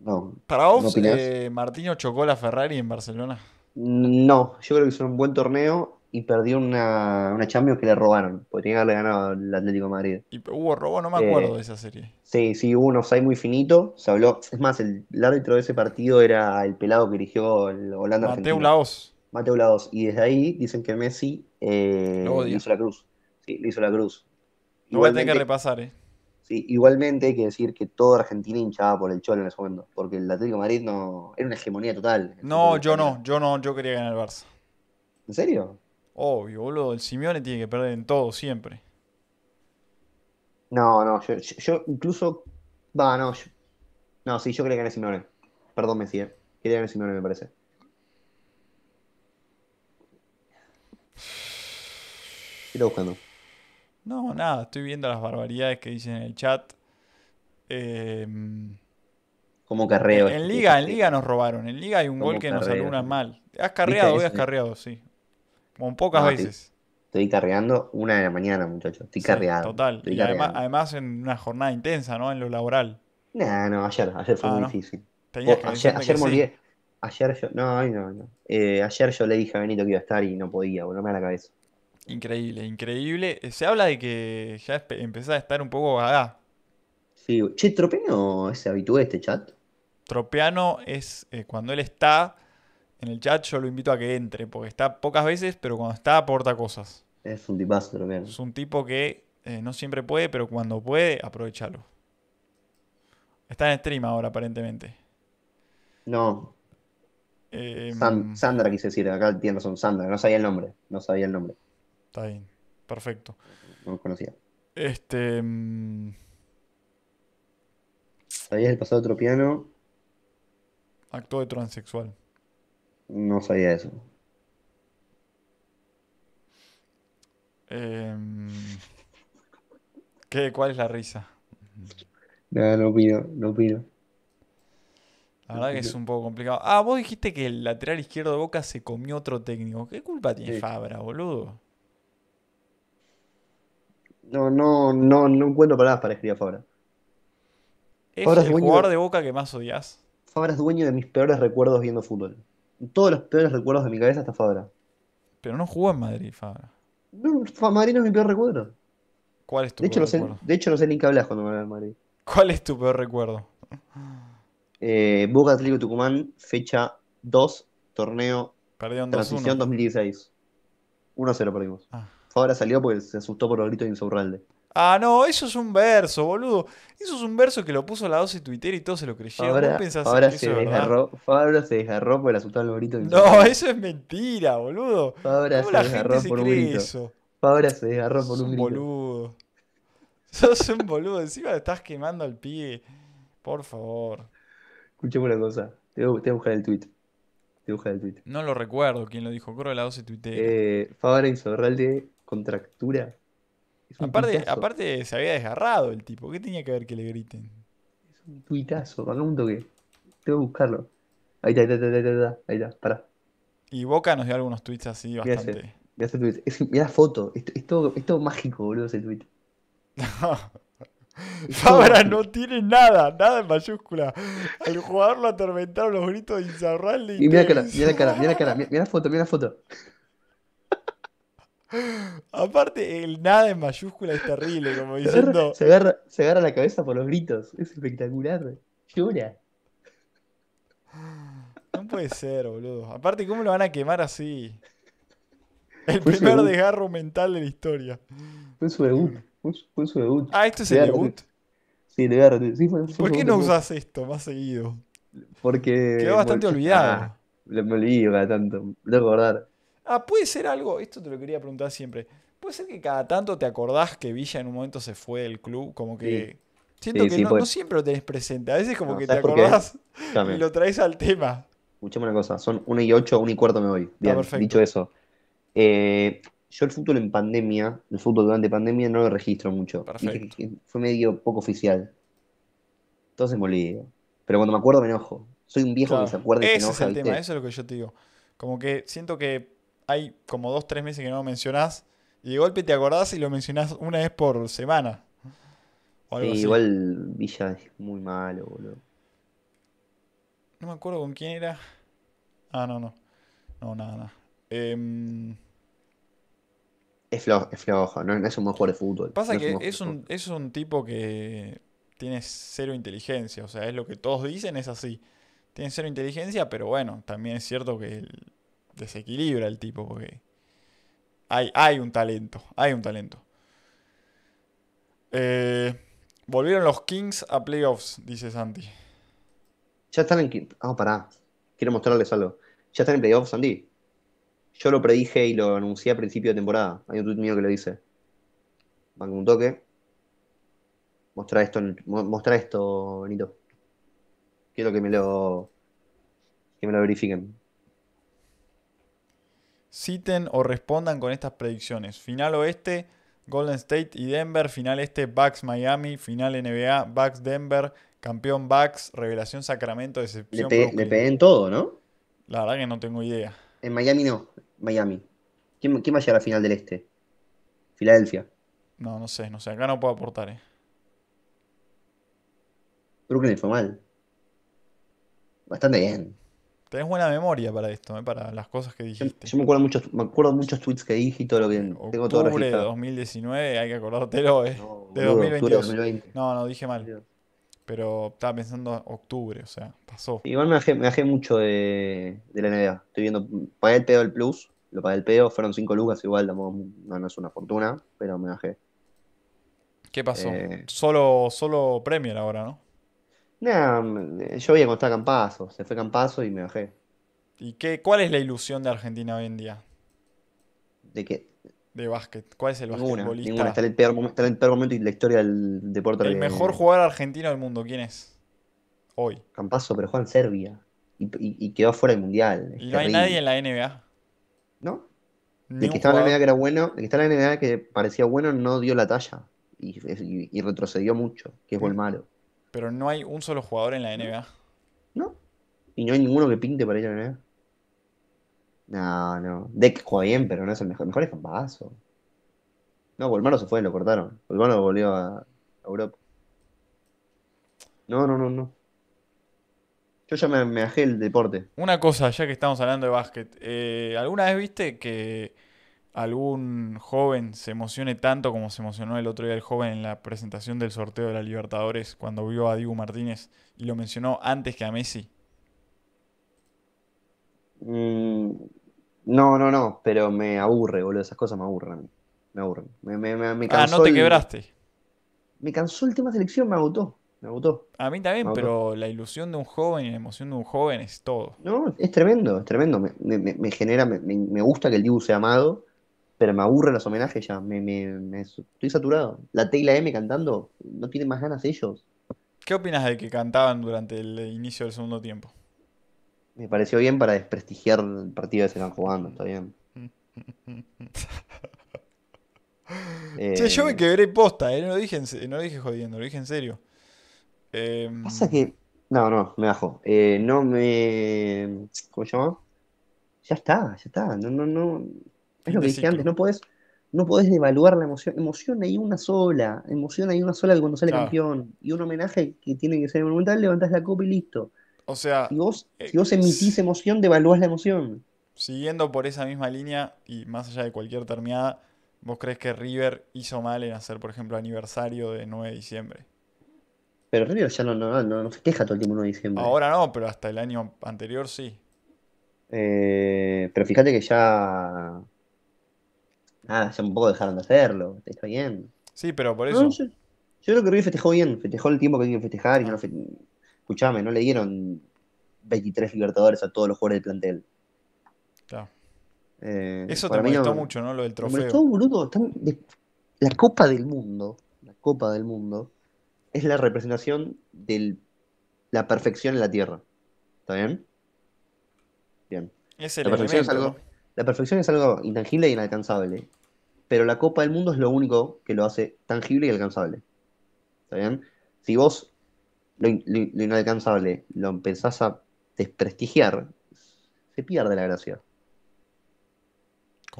no. ¿Para vos, Martino chocó la Ferrari en Barcelona? No, yo creo que es un buen torneo y perdió una, una Champions que le robaron, porque tenía que haberle ganado al Atlético Madrid. Y hubo uh, robo, no me acuerdo eh, de esa serie. Sí, sí, hubo un offside muy finito. Se habló, es más, el, árbitro de ese partido era el pelado que dirigió el Holanda. Mateo Laos. Mateo Laos. Y desde ahí dicen que Messi eh, le hizo la cruz. Sí, le hizo la cruz. Lo voy que repasar, ¿eh? Sí, igualmente hay que decir que toda Argentina hinchaba por el Cholo en ese momento, porque el Atlético Madrid no era una hegemonía total. No, yo no, yo no, yo quería ganar el Barça. ¿En serio? Obvio, boludo. El Simeone tiene que perder en todo siempre. No, no, yo, incluso. Va, no, no, sí, yo creo que gane Simeone. Perdón, sí, eh. Quería ganar Simeone, me parece. ¿Qué buscando? No, nada, estoy viendo las barbaridades que dicen en el chat. Em, como carreo. En, Liga, en este Liga nos robaron. En Liga hay un gol que nos alunan mal. Has carreado, hoy has carreado, sí. Con pocas ah, veces. Estoy, cargando carreando una de la mañana, muchachos. Estoy sí, Total. Además, en una jornada intensa, ¿no? En lo laboral. No, no, ayer, ayer fue ah, muy difícil. Oh, ayer, ayer Ayer yo, no, no, no. Eh, ayer yo le dije a Benito que iba a estar y no podía, me da la cabeza. Increíble, increíble. Se habla de que ya empezás a estar un poco vagá. Sí, che, Tropeano es habitué este chat. Tropeano es eh, cuando él está, en el chat, yo lo invito a que entre, porque está pocas veces, pero cuando está aporta cosas. Es un tipazo Es un tipo que eh, no siempre puede, pero cuando puede, aprovechalo. Está en stream ahora, aparentemente. No. Em, Sandra quise decir, acá tiene son Sandra, no sabía el nombre, no sabía el nombre. Está bien, perfecto. No lo conocía. Este... ¿Sabías em, el pasado otro piano. Acto de transexual. No sabía eso. Em, ¿Cuál es la risa? No, no opino, no La verdad que es un poco complicado. Ah, vos dijiste que el lateral izquierdo de Boca se comió otro técnico. ¿Qué culpa tiene Fabra, boludo? No, no, no, no encuentro palabras para escribir a Fabra. ¿Es el jugador de... de Boca que más odias? Fabra es dueño de mis peores recuerdos viendo fútbol todos los peores recuerdos de mi cabeza hasta Fabra. Pero no jugó en Madrid, Fabra. No, Madrid no es mi peor recuerdo. ¿Cuál es tu peor recuerdo? de hecho, no sé ni qué hablas cuando me hablas de Madrid. ¿Cuál es tu peor recuerdo? Eh, Boca Atlético Tucumán, fecha 2, torneo Perdieron transición 2016. 1-0 perdimos. Ah. Fabra salió porque se asustó por los gritos de Insaurralde. Ah, no, eso es un verso, boludo. Eso es un verso que lo puso la 12 Twitter y todos se lo creyeron. Ahora, se eso, desgarró, Fabra se desgarró por asustar al burrito. No, eso es mentira, boludo. Fabra se desgarró por un video. Eso? Fabra se desgarró por un, un boludo. Sos un boludo. Encima estás quemando al pie. Por favor. Escuchemos una cosa. Te voy, a buscar el tweet. Te voy a buscar el tweet. No lo recuerdo quién lo dijo. Creo que la 12 Twitter. Eh, Fabra de contractura aparte, aparte se había desgarrado el tipo. ¿Qué tenía que ver que le griten? Es un tuitazo, acá un toque. Tengo que buscarlo. Ahí está, ahí está, ahí está, ahí está, pará. Y Boca nos dio algunos tweets así bastante. Mirá, ese, la foto, es, todo, mágico, boludo, ese tweet. Fabra no tiene nada, nada en mayúscula. Al jugador lo atormentaron los gritos de Insaurralde. y mira la cara, mira la cara, mira la cara, mira la foto, mira la foto. Aparte, el nada en mayúscula es terrible, como diciendo. Se agarra, la cabeza por los gritos. Es espectacular. Llora. No puede ser, boludo. Aparte, ¿cómo lo van a quemar así? El primer desgarro mental de la historia. Fue su debut. Fue, Ah, esto es el debut. Sí, el debut ¿Por qué no usas esto más seguido? Porque. Quedó bastante olvidado. Ah, Le me olvidé para tanto. No acordar. Ah, puede ser algo, esto te lo quería preguntar siempre. ¿Puede ser que cada tanto te acordás que Villa en un momento se fue del club? Como que. Siento que no, siempre lo tenés presente. A veces como que te acordás y lo traes al tema. Escuchame una cosa, son 1 y 8, 1 y cuarto me voy. Bien, dicho eso. Eh, yo el fútbol en pandemia, el fútbol durante pandemia no lo registro mucho. Fue medio poco oficial. Entonces me olvido. Pero cuando me acuerdo me enojo. Soy un viejo que se acuerda y que se enoja, es el tema, eso es lo que yo te digo. Como que siento que hay como dos, tres meses que no lo mencionás y de golpe te acordás y lo mencionás una vez por semana. sí, igual Villa es muy malo, boludo. No me acuerdo con quién era. Ah, no, no. No, nada, nada. Em, es flojo, No, es un mejor de fútbol. Pasa que es un, es un tipo que tiene cero inteligencia. O sea, es lo que todos dicen, es así. Tiene cero inteligencia, pero bueno, también es cierto que desequilibra el tipo, porque hay, hay un talento, hay un talento. Eh, volvieron los Kings a playoffs, dice Santi. Ya están en... Ah, pará. Quiero mostrarles algo. Ya están en playoffs, Santi. Yo lo predije y lo anuncié a principio de temporada. Hay un tweet mío que lo dice. con un toque. Mostra esto, mostra esto, Benito. Quiero que me lo que me lo verifiquen citen o respondan con estas predicciones. Final oeste, Golden State y Denver. Final este, Bucks Miami. Final NBA, Bucks Denver. Campeón Bucks, revelación Sacramento, decepción. Le, en todo, ¿no? La verdad que no tengo idea. En Miami no, Miami. ¿Quién, quién va a llegar a la final del este? Filadelfia. No, no sé, no sé. Acá no puedo aportar, eh. Brooklyn fue mal. Bastante bien. Tenés buena memoria para esto, eh, para las cosas que dijiste. Yo, me acuerdo de me acuerdo muchos tweets que dije y todo lo que tengo todo registrado. de 2019, hay que acordártelo, ¿eh? de 2020. No, no, dije mal. Pero estaba pensando octubre, o sea, pasó. Igual me bajé, mucho de, la NBA. Estoy viendo, pagué el pedo del Plus, lo pagué el pedo, fueron 5 lucas, igual no, es una fortuna, pero me bajé. ¿Qué pasó? Eh, solo, solo Premier ahora, ¿no? yo voy a estaba Campazo. Se fue Campazo y me bajé. ¿Y qué, cuál es la ilusión de Argentina hoy en día? ¿De qué? De básquet. ¿Cuál es el ninguna, Ninguna. Está, en el peor, momento de la historia del deporte. El mejor jugador argentino del mundo, ¿quién es? Hoy. Campazo, pero juega en Serbia. Y, quedó fuera del mundial. y no hay nadie en la NBA. ¿No? De que estaba en la NBA que era bueno, el que estaba en la NBA que parecía bueno no dio la talla. Y, retrocedió mucho, que es muy malo. Pero no hay un solo jugador en la NBA. No. Y no hay ninguno que pinte para ir a la NBA. No, no. Deck juega bien, pero no es el mejor. Mejor es Campazo. No, Volmaro se fue, lo cortaron. Volmaro volvió a Europa. No, no, no, no. Yo ya me, me el deporte. Una cosa, ya que estamos hablando de básquet. Eh, ¿Alguna vez viste que algún joven se emocione tanto como se emocionó el otro día el joven en la presentación del sorteo de la Libertadores cuando vio a Dibu Martínez y lo mencionó antes que a Messi? Mm, no, no, no, pero me aburre, boludo. Esas cosas me aburren. Me aburren. Me, me, me, ah, no te quebraste. Me cansó el tema selección, me agotó. Me A mí también, pero la ilusión de un joven y la emoción de un joven es todo. No, es tremendo, es tremendo. Me, genera, me, gusta que el Dibu sea amado pero me aburren los homenajes ya, me, me, estoy saturado. La T y la M cantando, no tienen más ganas ellos. ¿Qué opinas de que cantaban durante el inicio del segundo tiempo? Me pareció bien para desprestigiar el partido que se están jugando, está bien. yo me eh, quebré posta, eh, no, lo dije no dije jodiendo, lo dije en serio. Em, Pasa que. No, no, me bajo. Eh, no me. ¿Cómo se llama? Ya está, ya está. No, no, no es lo que dije antes, no puedes no devaluar la emoción. Emoción hay una sola, emoción hay una sola de cuando sale campeón. Y un homenaje que tiene que ser monumental, levantás la copa y listo. O sea, si vos, eh, emitís emoción, devaluás la emoción. Siguiendo por esa misma línea y más allá de cualquier terminada, ¿vos crees que River hizo mal en hacer, por ejemplo, aniversario de 9 de diciembre? Pero River ya no, no, queja todo el tiempo 9 de diciembre. Ahora no, pero hasta el año anterior sí. Eh, pero fíjate que ya nada, ya un poco dejaron de hacerlo, está bien. Sí, pero por eso. yo, creo que River festejó bien, festejó el tiempo que había que festejar y no Escuchame, no le dieron 23 libertadores a todos los jugadores del plantel. Eh, eso también molestó mucho, ¿no? Lo del trofeo. bruto, La Copa del Mundo, la Copa del Mundo, es la representación de la perfección en la Tierra. ¿Está bien? Bien. Es el la algo... La perfección es algo intangible e inalcanzable, pero la Copa del Mundo es lo único que lo hace tangible y alcanzable. ¿Está bien? Si vos lo, inalcanzable lo empezás a desprestigiar, se pierde la gracia.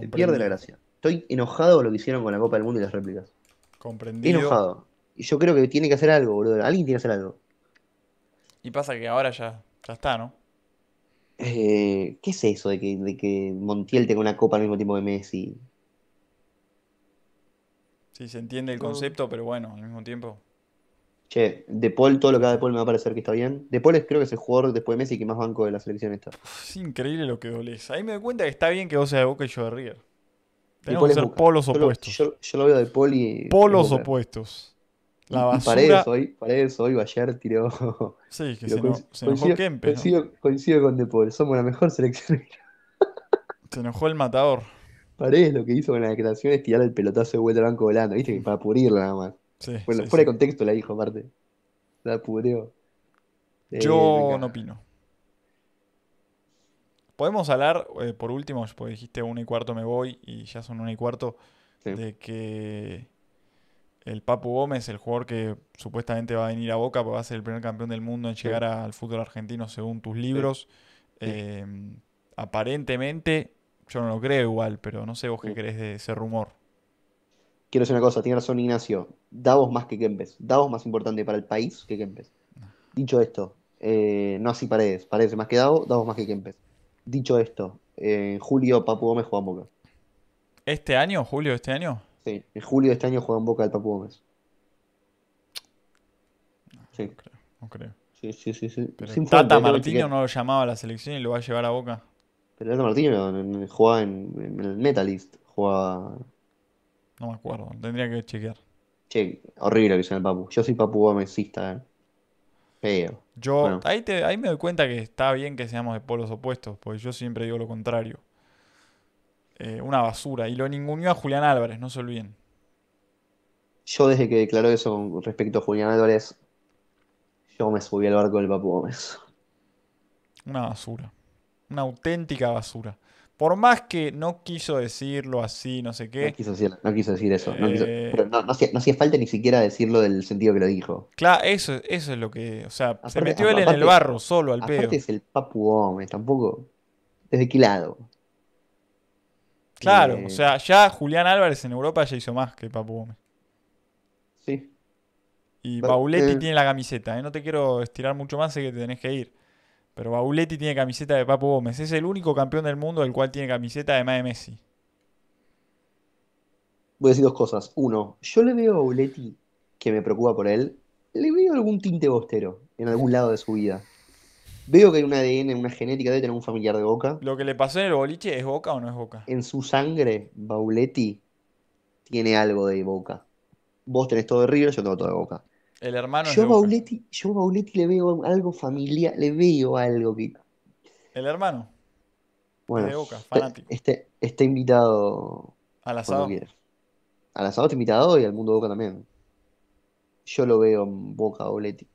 Se pierde la gracia. Estoy enojado con lo que hicieron con la Copa del Mundo y las réplicas. Comprendido. Enojado. Y yo creo que tiene que hacer algo, boludo. Alguien tiene que hacer algo. Y pasa que ahora ya está, ¿no? Eh, ¿Qué es eso de que, Montiel tenga una copa al mismo tiempo que Messi? Sí, se entiende el concepto, pero bueno, al mismo tiempo. Che, De Paul, todo lo que haga De Paul me va a parecer que está bien. De Paul es, creo que es el jugador después de Messi que más banco de la selección está. Es increíble lo que dolés. Ahí me doy cuenta que está bien que vos seas de Boca y yo de River. Tenemos que ser polos opuestos. yo, yo, lo veo de Paul y. Polos opuestos. Para eso, hoy, para eso, hoy ayer tiró. Sí, que se, coincido, se, enojó coincido, con De somos la mejor selección. se enojó el matador. Paredes lo que hizo con la declaración es tirar el pelotazo de vuelta al banco volando, ¿viste? Para pudrirla nada más. fuera de contexto la dijo, aparte. La pudrió. Eh, Yo no opino. Podemos hablar, eh, por último, porque dijiste 1 y cuarto me voy y ya son 1 y cuarto, de que el Papu Gómez, el jugador que supuestamente va a venir a Boca, va a ser el primer campeón del mundo en llegar al fútbol argentino según tus libros. Eh, aparentemente, yo no lo creo igual, pero no sé vos qué crees de ese rumor. Quiero decir una cosa, tiene razón Ignacio. Davos más que Kempes. Davos más importante para el país que Kempes. Ah. Dicho esto, eh, no así Paredes. Parece más que Davos, Davos más que Kempes. Dicho esto, eh, en Julio Papu Gómez juega Boca. ¿Este año, Julio, este año? Sí, en julio de este año juega en Boca del Papu Gómez. Sí. No creo, no creo. Sí, sí, sí. sí. Tata Martino no lo llamaba a la selección y lo va a llevar a Boca. Pero Tata Martino jugaba en, el Metalist. Jugaba... No me acuerdo, tendría que chequear. Che, horrible que sea el Papu. Yo soy Papu Gómezista, pero. Eh. Yo, ahí, te, ahí me doy cuenta que está bien que seamos de polos opuestos, porque yo siempre digo lo contrario. Eh, una basura. Y lo ninguneó a Julián Álvarez, no se olviden. Yo desde que declaró eso con respecto a Julián Álvarez, yo me subí al barco del Papu Gómez. Una basura. Una auténtica basura. Por más que no quiso decirlo así, no sé qué. No quiso decir, eso. No hacía, falta ni siquiera decirlo del sentido que lo dijo. Claro, eso, es lo que. O sea, se metió él en el barro, solo al aparte pedo. es el Papu Gómez, tampoco. ¿Desde qué lado? Claro, o sea, ya Julián Álvarez en Europa ya hizo más que Papu Gómez. Sí. Y Bauletti eh, tiene la camiseta, ¿eh? no te quiero estirar mucho más, sé que te tenés que ir. Pero Bauletti tiene camiseta de Papu Gómez. Es el único campeón del mundo el cual tiene camiseta de de Messi. Voy a decir dos cosas. Uno, yo le veo a Bauletti, que me preocupa por él, le veo algún tinte bostero en algún lado de su vida. Veo que hay un ADN, una genética, de tener un familiar de Boca. ¿Lo que le pasó en el boliche es Boca o no es Boca? En su sangre, Bauletti tiene algo de Boca. Vos tenés todo de River, yo tengo todo de Boca. El hermano yo es Bauletti, Bauletti le veo algo familiar, le veo algo que... El hermano. Bueno, de Boca, fanático. Este, este invitado... Al asado. Al asado está invitado y al mundo de Boca también. Yo lo veo en Boca, Bauletti.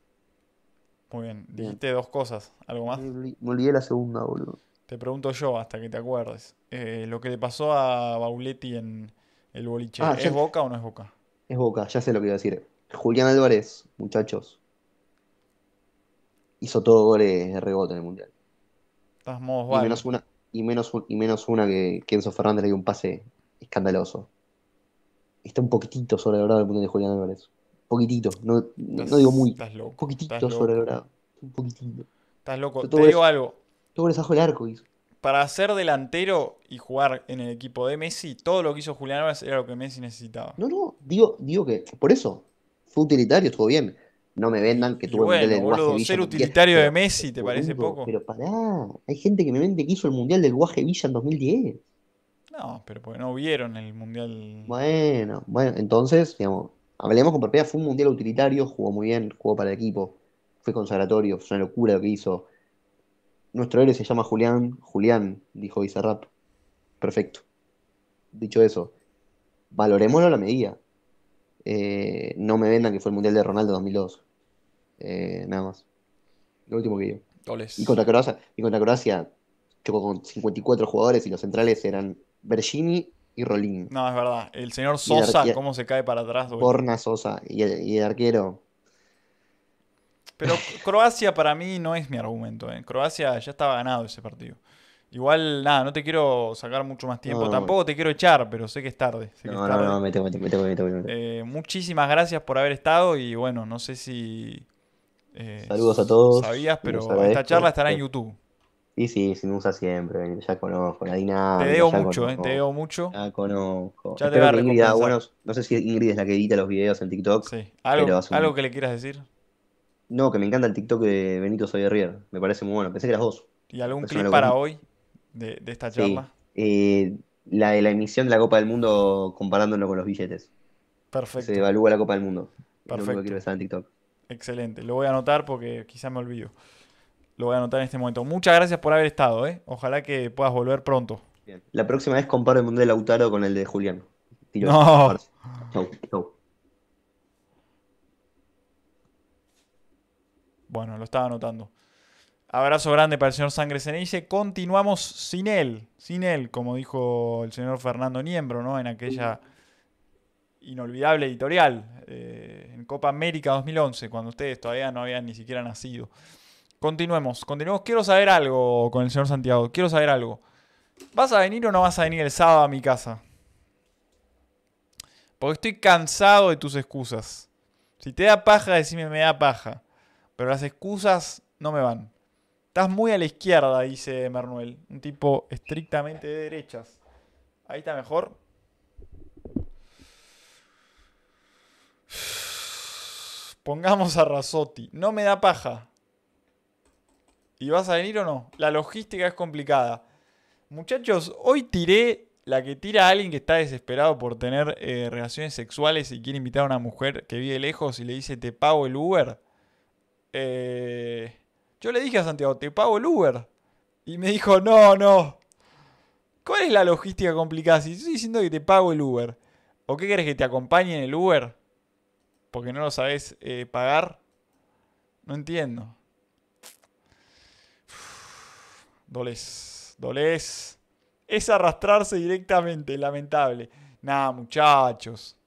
Muy bien, dijiste dos cosas. ¿Algo más? Me olvidé la segunda, boludo. Te pregunto yo hasta que te acuerdes. Eh, lo que le pasó a Bauletti en el boliche, ah, ¿es Boca o no es Boca? Es Boca, ya sé lo que iba a decir. Julián Álvarez, muchachos. Hizo todo goles de rebote en el Mundial. Estás Y menos una, y menos, una que, que Enzo Fernández le dio un pase escandaloso. Está un poquitito sobre verdad el punto de Julián Álvarez. Poquitito, no, digo muy. Poquitito sobre el sobrevalorado. Un poquitito. Estás loco. Te digo algo. Todo les el arco, Para ser delantero y jugar en el equipo de Messi, todo lo que hizo Julián Álvarez era lo que Messi necesitaba. No, no, digo, digo que por eso fue utilitario, estuvo bien. No me vendan que tuvo un el del Ser utilitario de Messi, ¿te parece poco? Pero pará, hay gente que me vende que hizo el Mundial del Guaje Villa en 2010. No, pero porque no vieron el Mundial. Bueno, bueno, entonces, digamos, Hablemos con propiedad, fue un mundial utilitario, jugó muy bien, jugó para el equipo, fue consagratorio, fue una locura lo que hizo. Nuestro héroe se llama Julián, Julián, dijo Bizarrap. Perfecto. Dicho eso, Valorémoslo a la medida. Eh, no me vendan que fue el mundial de Ronaldo 2002. Eh, nada más. Lo último que digo. Y contra Croacia, y contra Croacia chocó con 54 jugadores y los centrales eran Bergini, y Rolín. No, es verdad. El señor Sosa, cómo se cae para atrás. Porna Sosa y el, arquero. Pero Croacia para mí no es mi argumento. Eh. Croacia ya estaba ganado ese partido. Igual, nada, no te quiero sacar mucho más tiempo. Tampoco te quiero echar, pero sé que es tarde. no, no, no, me tengo, eh, muchísimas gracias por haber estado y bueno, no sé si... Eh, Saludos a todos. Sabías, pero esta charla estará en YouTube. Y sí, se me usa siempre, ya conozco la dinámica. Te debo mucho, eh, te debo mucho. Ya conozco. Ya te va Ingrid, a bueno, no sé si Ingrid es la que edita los videos en TikTok. Sí, algo, que le quieras decir. No, que me encanta el TikTok de Benito Soy Herrier me parece muy bueno. Pensé que eras vos. ¿Y algún clip para hoy de, de esta charla? Eh, la de la emisión de la Copa del Mundo comparándolo con los billetes. Perfecto. Se evalúa la Copa del Mundo. Perfecto. Es lo que quiero en TikTok. Excelente, lo voy a anotar porque quizá me olvido. Lo voy a anotar en este momento. Muchas gracias por haber estado, ¿eh? Ojalá que puedas volver pronto. La próxima vez comparo el mundo de Lautaro con el de Julián. no. Chau, chau. Bueno, lo estaba anotando. Abrazo grande para el señor Sangre Ceneice. Continuamos sin él, sin él, como dijo el señor Fernando Niembro, ¿no? En aquella inolvidable editorial eh, en Copa América 2011, cuando ustedes todavía no habían ni siquiera nacido. Continuemos, continuemos. Quiero saber algo con el señor Santiago. Quiero saber algo. ¿Vas a venir o no vas a venir el sábado a mi casa? Porque estoy cansado de tus excusas. Si te da paja, decime me da paja. Pero las excusas no me van. Estás muy a la izquierda, dice Manuel. Un tipo estrictamente de derechas. Ahí está mejor. Pongamos a Razotti. No me da paja. ¿Y vas a venir o no? La logística es complicada. Muchachos, hoy tiré la que tira a alguien que está desesperado por tener eh, relaciones sexuales y quiere invitar a una mujer que vive lejos y le dice, te pago el Uber. Eh, yo le dije a Santiago, te pago el Uber. Y me dijo, no, no. ¿Cuál es la logística complicada? Si estoy diciendo que te pago el Uber. ¿O qué querés que te acompañe en el Uber? Porque no lo sabes eh, pagar. No entiendo. Doles, Dolés. Es arrastrarse directamente, lamentable. Nada, muchachos.